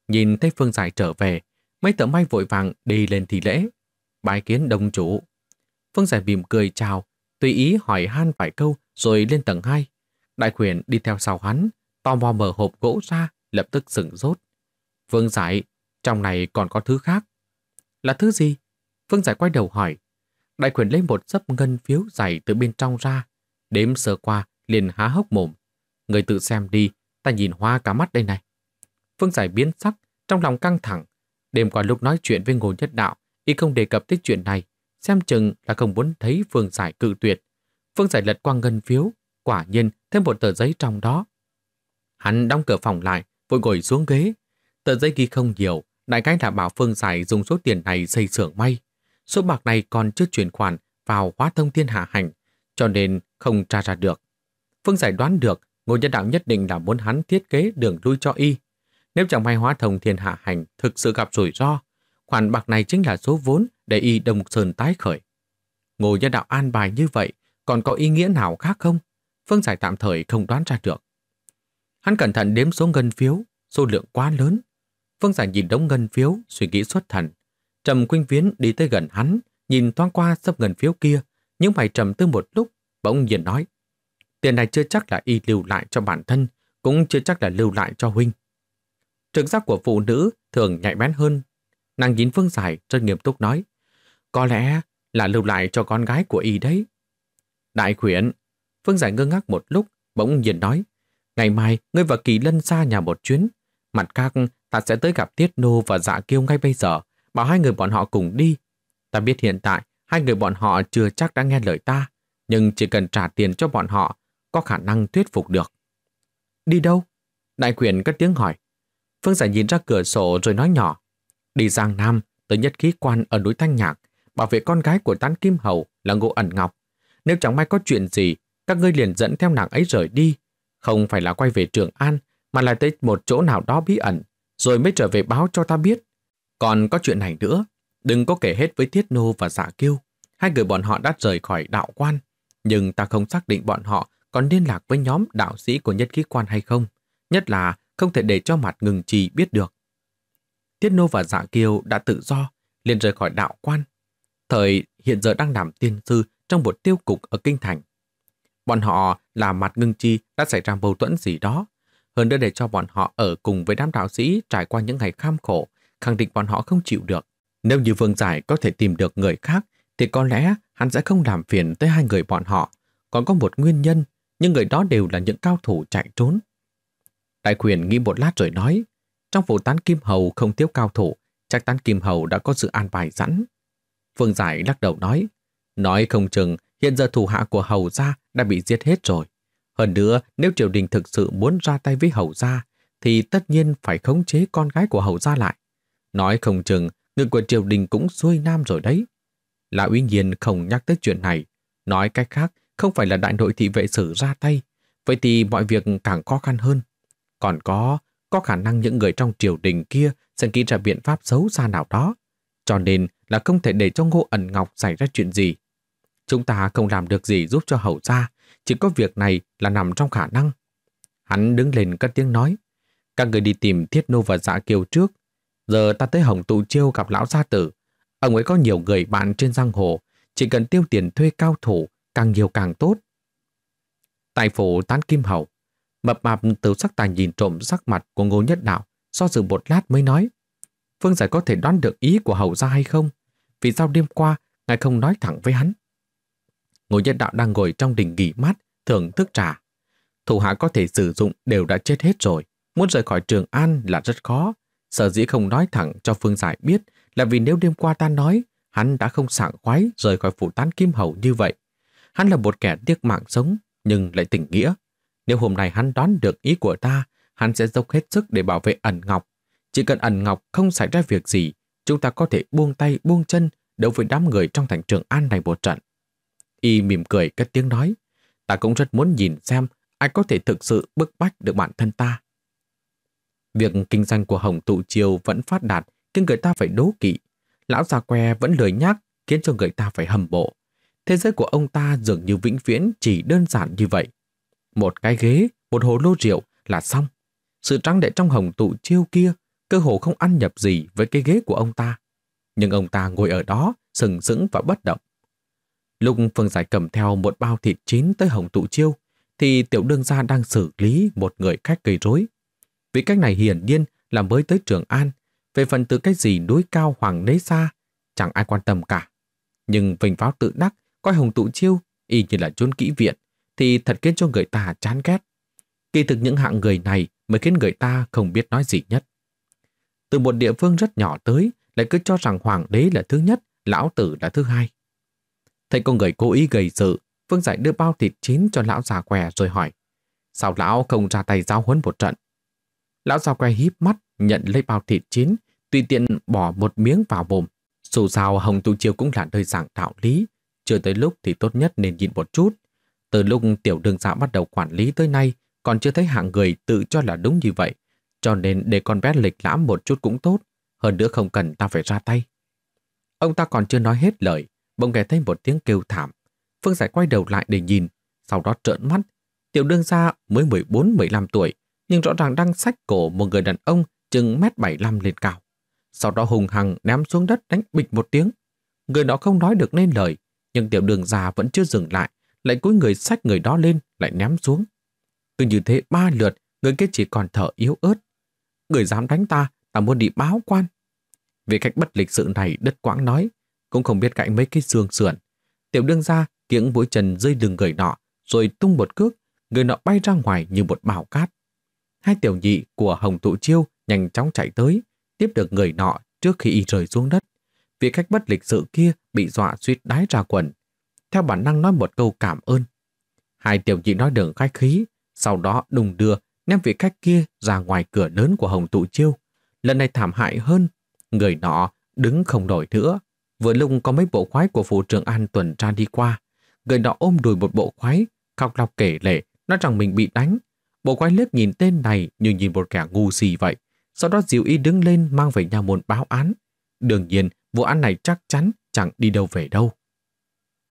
S1: Nhìn thấy Phương Giải trở về, mấy thợ may vội vàng đi lên thì lễ. bài kiến đồng chủ. Phương Giải mỉm cười chào, tùy ý hỏi han vài câu rồi lên tầng 2. Đại khuyển đi theo sau hắn, tò mò mở hộp gỗ ra, lập tức sửng rốt. Vương Giải, trong này còn có thứ khác. Là thứ gì? Phương Giải quay đầu hỏi. Đại khuyển lấy một dấp ngân phiếu dày từ bên trong ra, đếm sơ qua, liền há hốc mồm. Người tự xem đi, ta nhìn hoa cả mắt đây này. Phương Giải biến sắc, trong lòng căng thẳng. Đêm qua lúc nói chuyện với Ngô Nhất Đạo, y không đề cập tới chuyện này, xem chừng là không muốn thấy Phương Giải cự tuyệt. Phương Giải lật qua ngân phiếu, quả nhiên thêm một tờ giấy trong đó. Hắn đóng cửa phòng lại, vội ngồi xuống ghế. Tờ giấy ghi không nhiều, đại cái đã bảo Phương Giải dùng số tiền này xây xưởng may. Số bạc này còn chưa chuyển khoản vào hóa thông thiên hạ hành, cho nên không tra ra được. Phương Giải đoán được Ngô Nhân Đạo nhất định là muốn hắn thiết kế đường lui cho y. Nếu chẳng may hóa thông thiên hạ hành thực sự gặp rủi ro, Khoản bạc này chính là số vốn để y đồng sơn tái khởi. Ngô nhân đạo an bài như vậy còn có ý nghĩa nào khác không? Phương Giải tạm thời không đoán ra được. Hắn cẩn thận đếm số ngân phiếu, số lượng quá lớn. Phương Giải nhìn đống ngân phiếu, suy nghĩ xuất thần. Trầm Quynh Viễn đi tới gần hắn, nhìn thoáng qua sấp ngân phiếu kia, những mày trầm tư một lúc, bỗng nhiên nói. Tiền này chưa chắc là y lưu lại cho bản thân, cũng chưa chắc là lưu lại cho huynh. Trực giác của phụ nữ thường nhạy bén hơn Nàng nhìn Phương Giải rất nghiêm túc nói. Có lẽ là lưu lại cho con gái của y đấy. Đại khuyển, Phương Giải ngơ ngác một lúc, bỗng nhiên nói. Ngày mai, ngươi và Kỳ Lân xa nhà một chuyến. Mặt khác, ta sẽ tới gặp Tiết Nô và Dạ Kiêu ngay bây giờ, bảo hai người bọn họ cùng đi. Ta biết hiện tại, hai người bọn họ chưa chắc đã nghe lời ta, nhưng chỉ cần trả tiền cho bọn họ, có khả năng thuyết phục được. Đi đâu? Đại quyền cất tiếng hỏi. Phương Giải nhìn ra cửa sổ rồi nói nhỏ đi Giang Nam tới nhất khí quan ở núi Thanh Nhạc, bảo vệ con gái của tán kim hậu là Ngô Ẩn Ngọc. Nếu chẳng may có chuyện gì, các ngươi liền dẫn theo nàng ấy rời đi, không phải là quay về Trường An, mà là tới một chỗ nào đó bí ẩn, rồi mới trở về báo cho ta biết. Còn có chuyện này nữa, đừng có kể hết với Thiết Nô và giả dạ Kiêu. Hai người bọn họ đã rời khỏi đạo quan, nhưng ta không xác định bọn họ còn liên lạc với nhóm đạo sĩ của nhất khí quan hay không. Nhất là không thể để cho mặt ngừng trì biết được. Tiết Nô và Dạ Kiêu đã tự do, liền rời khỏi đạo quan. Thời hiện giờ đang làm tiên sư trong một tiêu cục ở Kinh Thành. Bọn họ là mặt ngưng chi đã xảy ra mâu thuẫn gì đó. Hơn nữa để cho bọn họ ở cùng với đám đạo sĩ trải qua những ngày kham khổ, khẳng định bọn họ không chịu được. Nếu như Vương Giải có thể tìm được người khác, thì có lẽ hắn sẽ không làm phiền tới hai người bọn họ. Còn có một nguyên nhân, những người đó đều là những cao thủ chạy trốn. Đại quyền nghĩ một lát rồi nói, trong vụ tán kim hầu không thiếu cao thủ, chắc tán kim hầu đã có sự an bài sẵn. Phương Giải lắc đầu nói, nói không chừng hiện giờ thủ hạ của hầu gia đã bị giết hết rồi. Hơn nữa, nếu triều đình thực sự muốn ra tay với hầu gia, thì tất nhiên phải khống chế con gái của hầu gia lại. Nói không chừng, người của triều đình cũng xuôi nam rồi đấy. lão Uy Nhiên không nhắc tới chuyện này. Nói cách khác, không phải là đại nội thị vệ sử ra tay. Vậy thì mọi việc càng khó khăn hơn. Còn có, có khả năng những người trong triều đình kia sẽ nghĩ ra biện pháp xấu xa nào đó. Cho nên là không thể để cho Ngô Ẩn Ngọc xảy ra chuyện gì. Chúng ta không làm được gì giúp cho hậu gia, chỉ có việc này là nằm trong khả năng. Hắn đứng lên cất tiếng nói, các người đi tìm Thiết Nô và Dạ Kiều trước. Giờ ta tới Hồng Tụ Chiêu gặp lão gia tử. Ông ấy có nhiều người bạn trên giang hồ, chỉ cần tiêu tiền thuê cao thủ, càng nhiều càng tốt. Tài phổ tán kim hậu, Mập mạp từ sắc tài nhìn trộm sắc mặt của Ngô Nhất Đạo, do dự một lát mới nói. Phương Giải có thể đoán được ý của hầu gia hay không? Vì sao đêm qua ngài không nói thẳng với hắn? Ngô Nhất Đạo đang ngồi trong đình nghỉ mát, thưởng thức trà. Thủ hạ có thể sử dụng đều đã chết hết rồi. Muốn rời khỏi Trường An là rất khó. Sở dĩ không nói thẳng cho Phương Giải biết là vì nếu đêm qua ta nói, hắn đã không sảng khoái rời khỏi phủ tán kim hầu như vậy. Hắn là một kẻ tiếc mạng sống, nhưng lại tỉnh nghĩa, nếu hôm nay hắn đoán được ý của ta, hắn sẽ dốc hết sức để bảo vệ ẩn ngọc. Chỉ cần ẩn ngọc không xảy ra việc gì, chúng ta có thể buông tay buông chân đối với đám người trong thành trường An này một trận. Y mỉm cười cất tiếng nói, ta cũng rất muốn nhìn xem ai có thể thực sự bức bách được bản thân ta. Việc kinh doanh của Hồng Tụ Chiêu vẫn phát đạt khiến người ta phải đố kỵ. Lão già que vẫn lười nhác khiến cho người ta phải hầm bộ. Thế giới của ông ta dường như vĩnh viễn chỉ đơn giản như vậy. Một cái ghế, một hồ lô rượu là xong. Sự trắng đệ trong hồng tụ chiêu kia cơ hồ không ăn nhập gì với cái ghế của ông ta. Nhưng ông ta ngồi ở đó, sừng sững và bất động. Lúc Phương Giải cầm theo một bao thịt chín tới hồng tụ chiêu, thì tiểu đương gia đang xử lý một người khách gây rối. Vì cách này hiển nhiên là mới tới Trường An, về phần từ cái gì núi cao hoàng nấy xa, chẳng ai quan tâm cả. Nhưng Vinh Pháo tự đắc coi Hồng Tụ Chiêu y như là chôn kỹ viện, thì thật khiến cho người ta chán ghét. Kỳ thực những hạng người này mới khiến người ta không biết nói gì nhất. Từ một địa phương rất nhỏ tới, lại cứ cho rằng hoàng đế là thứ nhất, lão tử là thứ hai. Thấy con người cố ý gây sự, Phương Giải đưa bao thịt chín cho lão già què rồi hỏi, sao lão không ra tay giao huấn một trận? Lão già què híp mắt, nhận lấy bao thịt chín, tùy tiện bỏ một miếng vào mồm. Dù sao Hồng Tu Chiêu cũng là nơi giảng đạo lý, chưa tới lúc thì tốt nhất nên nhìn một chút, từ lúc tiểu đường xã bắt đầu quản lý tới nay, còn chưa thấy hạng người tự cho là đúng như vậy, cho nên để con bé lịch lãm một chút cũng tốt, hơn nữa không cần ta phải ra tay. Ông ta còn chưa nói hết lời, bỗng nghe thấy một tiếng kêu thảm. Phương Giải quay đầu lại để nhìn, sau đó trợn mắt. Tiểu đương gia mới 14-15 tuổi, nhưng rõ ràng đang sách cổ một người đàn ông chừng mét 75 lên cao. Sau đó hùng hằng ném xuống đất đánh bịch một tiếng. Người đó không nói được nên lời, nhưng tiểu đường già vẫn chưa dừng lại, lại cúi người sách người đó lên, lại ném xuống. Cứ như thế ba lượt, người kia chỉ còn thở yếu ớt. Người dám đánh ta, ta muốn đi báo quan. Vì cách bất lịch sự này, đất quãng nói, cũng không biết cạnh mấy cái xương sườn. Tiểu đương ra, kiếng mũi chân rơi đường người nọ, rồi tung một cước, người nọ bay ra ngoài như một bào cát. Hai tiểu nhị của Hồng thụ Chiêu nhanh chóng chạy tới, tiếp được người nọ trước khi y rời xuống đất. Vì cách bất lịch sự kia bị dọa suýt đái ra quần, theo bản năng nói một câu cảm ơn. Hai tiểu nhị nói đường khách khí, sau đó đùng đưa ném vị khách kia ra ngoài cửa lớn của Hồng Tụ Chiêu. Lần này thảm hại hơn, người nọ đứng không nổi nữa. Vừa lúc có mấy bộ khoái của phủ trưởng An tuần tra đi qua, người nọ ôm đùi một bộ khoái, khóc lóc kể lể, nói rằng mình bị đánh. Bộ khoái liếc nhìn tên này như nhìn một kẻ ngu gì vậy, sau đó diệu ý đứng lên mang về nhà môn báo án. Đương nhiên, vụ án này chắc chắn chẳng đi đâu về đâu.